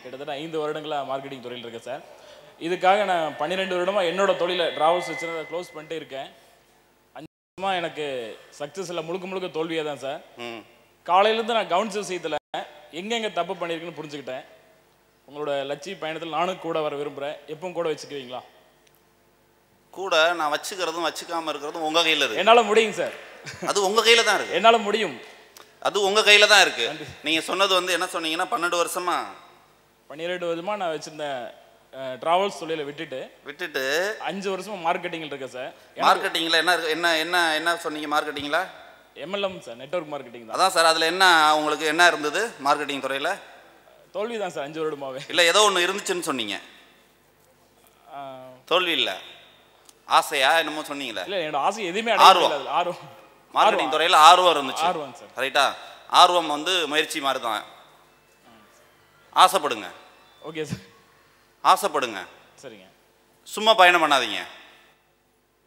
கிட்டத்தட்ட ஐந்து வருடங்களாக மார்க்கெட்டிங் துறையில் இருக்கேன் சார் இதுக்காக நான் பன்னிரெண்டு வருடமாக என்னோட தொழிலை ட்ராவல்ஸ் வச்சுருந்த க்ளோஸ் பண்ணிட்டு இருக்கேன் அஞ்சு வருஷமாக எனக்கு சக்ஸஸில் இல்லை முழுக்க முழுக்க தோல்வியாக தான் சார் காலையிலேருந்து நான் கவுன்சில் விஷயத்தில் எங்கெங்கே தப்பு பண்ணியிருக்குன்னு புரிஞ்சுக்கிட்டேன் உங்களோட லட்சிய பயணத்தில் நானும் கூட வர விரும்புகிறேன் எப்பவும் கூட வச்சுக்குவீங்களா கூட நான் வச்சுக்கிறதும் வச்சுக்காமல் இருக்கிறதும் உங்கள் கையில் இருக்கு என்னால் முடியுங்க சார் அது உங்கள் கையில் தான் இருக்குது என்னால் முடியும் அது உங்கள் கையில் தான் இருக்குது நீங்கள் சொன்னது வந்து என்ன சொன்னீங்கன்னா பன்னெண்டு வருஷமா பன்னிரெண்டு வருஷமாக நான் வச்சுருந்தேன் டிராவல்ஸ் தொழிலை விட்டுட்டு விட்டுட்டு அஞ்சு வருஷமாக மார்க்கெட்டிங்கில் இருக்கேன் சார் மார்க்கெட்டிங்கில் என்ன என்ன என்ன என்ன சொன்னீங்க மார்க்கெட்டிங்கில் எம்எல்எம் சார் நெட்ஒர்க் மார்க்கெட்டிங் தான் அதான் சார் அதில் என்ன உங்களுக்கு என்ன இருந்தது மார்க்கெட்டிங் துறையில் தோல்வி தான் சார் அஞ்சு வருடமாகவே இல்லை ஏதோ ஒன்று இருந்துச்சுன்னு சொன்னீங்க தோல்வி இல்லை ஆசையா என்னமோ சொன்னீங்களே இல்லை என்னோட ஆசை எதுவுமே ஆர்வம் ஆர்வம் மார்க்கெட்டிங் துறையில் ஆர்வம் இருந்துச்சு ஆர்வம் சார் கரெக்டா ஆர்வம் வந்து முயற்சி மாதிரி தான் ஆசைப்படுங்க ஓகே சார் ஆசைப்படுங்க சரிங்க சும்மா பயணம் பண்ணாதீங்க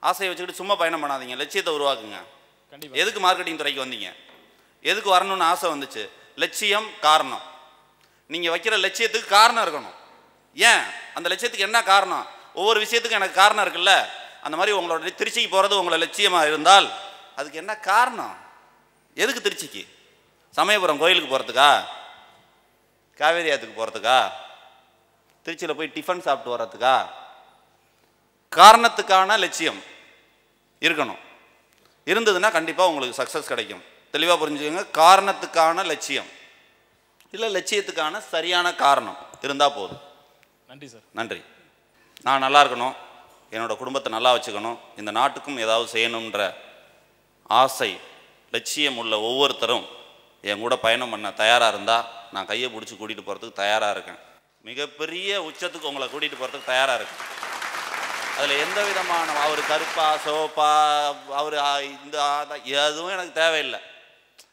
ஆசையை வச்சுக்கிட்டு சும்மா பயணம் பண்ணாதீங்க லட்சியத்தை உருவாக்குங்க எதுக்கு மார்க்கெட்டிங் துறைக்கு வந்தீங்க எதுக்கு வரணும்னு ஆசை வந்துச்சு லட்சியம் காரணம் நீங்கள் வைக்கிற லட்சியத்துக்கு காரணம் இருக்கணும் ஏன் அந்த லட்சியத்துக்கு என்ன காரணம் ஒவ்வொரு விஷயத்துக்கும் எனக்கு காரணம் இருக்குல்ல அந்த மாதிரி உங்களோட திருச்சிக்கு போகிறது உங்களை லட்சியமாக இருந்தால் அதுக்கு என்ன காரணம் எதுக்கு திருச்சிக்கு சமயபுரம் கோயிலுக்கு போகிறதுக்கா காவேரி ஆற்றுக்கு போகிறதுக்கா திருச்சியில் போய் டிஃபன் சாப்பிட்டு வர்றதுக்கா காரணத்துக்கான லட்சியம் இருக்கணும் இருந்ததுன்னா கண்டிப்பாக உங்களுக்கு சக்ஸஸ் கிடைக்கும் தெளிவாக புரிஞ்சுக்கோங்க காரணத்துக்கான லட்சியம் இல்லை லட்சியத்துக்கான சரியான காரணம் இருந்தால் போதும் நன்றி சார் நன்றி நான் நல்லா இருக்கணும் என்னோடய குடும்பத்தை நல்லா வச்சுக்கணும் இந்த நாட்டுக்கும் ஏதாவது செய்யணுன்ற ஆசை லட்சியம் உள்ள ஒவ்வொருத்தரும் என் கூட பயணம் பண்ண தயாராக இருந்தால் நான் கையை பிடிச்சி கூட்டிகிட்டு போகிறதுக்கு தயாராக இருக்கேன் மிகப்பெரிய உச்சத்துக்கு உங்களை கூட்டிகிட்டு போகிறதுக்கு தயாராக இருக்கேன் அதில் எந்த விதமான அவர் கருப்பா சோப்பா அவர் இந்த எதுவும் எனக்கு தேவையில்லை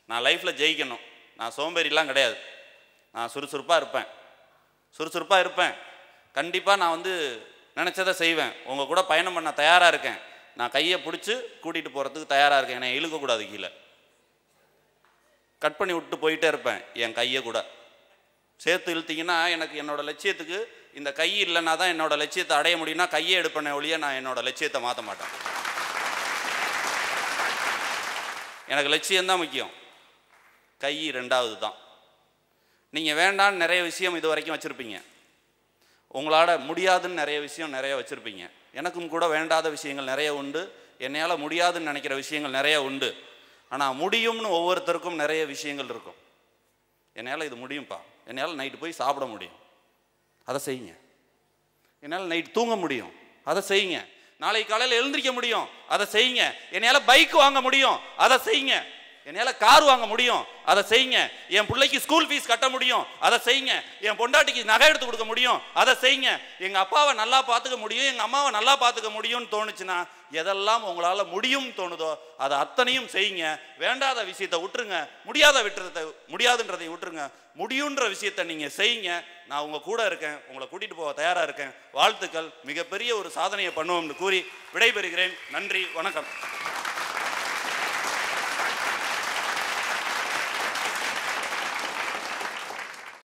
நான் லைஃப்பில் ஜெயிக்கணும் நான் சோம்பேறிலாம் கிடையாது நான் சுறுசுறுப்பாக இருப்பேன் சுறுசுறுப்பாக இருப்பேன் கண்டிப்பாக நான் வந்து நினச்சதை செய்வேன் உங்கள் கூட பயணம் பண்ண தயாராக இருக்கேன் நான் கையை பிடிச்சி கூட்டிகிட்டு போகிறதுக்கு தயாராக இருக்கேன் என்னை இழுக்கக்கூடாது கீழே கட் பண்ணி விட்டு போயிட்டே இருப்பேன் என் கையை கூட சேர்த்து இழுத்திங்கன்னா எனக்கு என்னோடய லட்சியத்துக்கு இந்த கை இல்லைன்னா தான் என்னோட லட்சியத்தை அடைய முடியும்னா கையை எடுப்பேனே ஒழிய நான் என்னோட லட்சியத்தை மாற்ற மாட்டேன் எனக்கு லட்சியம்தான் முக்கியம் கை ரெண்டாவது தான் நீங்கள் வேண்டான்னு நிறைய விஷயம் இது வரைக்கும் வச்சுருப்பீங்க உங்களால் முடியாதுன்னு நிறைய விஷயம் நிறைய வச்சுருப்பீங்க எனக்கும் கூட வேண்டாத விஷயங்கள் நிறைய உண்டு என்னையால் முடியாதுன்னு நினைக்கிற விஷயங்கள் நிறைய உண்டு ஆனால் முடியும்னு ஒவ்வொருத்தருக்கும் நிறைய விஷயங்கள் இருக்கும் என்னையால் இது முடியும்ப்பா என்னையால் நைட்டு போய் சாப்பிட முடியும் அதை செய்யுங்க என்னால் நைட் தூங்க முடியும் அதை செய்யுங்க நாளைக்கு காலையில் எழுந்திரிக்க முடியும் அதை செய்யுங்க என்னால் பைக் வாங்க முடியும் அதை செய்யுங்க என்னால் கார் வாங்க முடியும் அதை செய்யுங்க என் பிள்ளைக்கு ஸ்கூல் ஃபீஸ் கட்ட முடியும் அதை செய்யுங்க என் பொண்டாட்டிக்கு நகை எடுத்து கொடுக்க முடியும் அதை செய்யுங்க எங்கள் அப்பாவை நல்லா பார்த்துக்க முடியும் எங்கள் அம்மாவை நல்லா பார்த்துக்க முடியும்னு தோணுச்சுன்னா எதெல்லாம் உங்களால் முடியும் தோணுதோ அதை அத்தனையும் செய்யுங்க வேண்டாத விஷயத்தை விட்டுருங்க முடியாத விட்டுறதை முடியாதுன்றதை விட்டுருங்க முடியுன்ற விஷயத்தை நீங்கள் செய்யுங்க நான் உங்கள் கூட இருக்கேன் உங்களை கூட்டிகிட்டு போக தயாராக இருக்கேன் வாழ்த்துக்கள் மிகப்பெரிய ஒரு சாதனையை பண்ணுவோம்னு கூறி விடைபெறுகிறேன் நன்றி வணக்கம்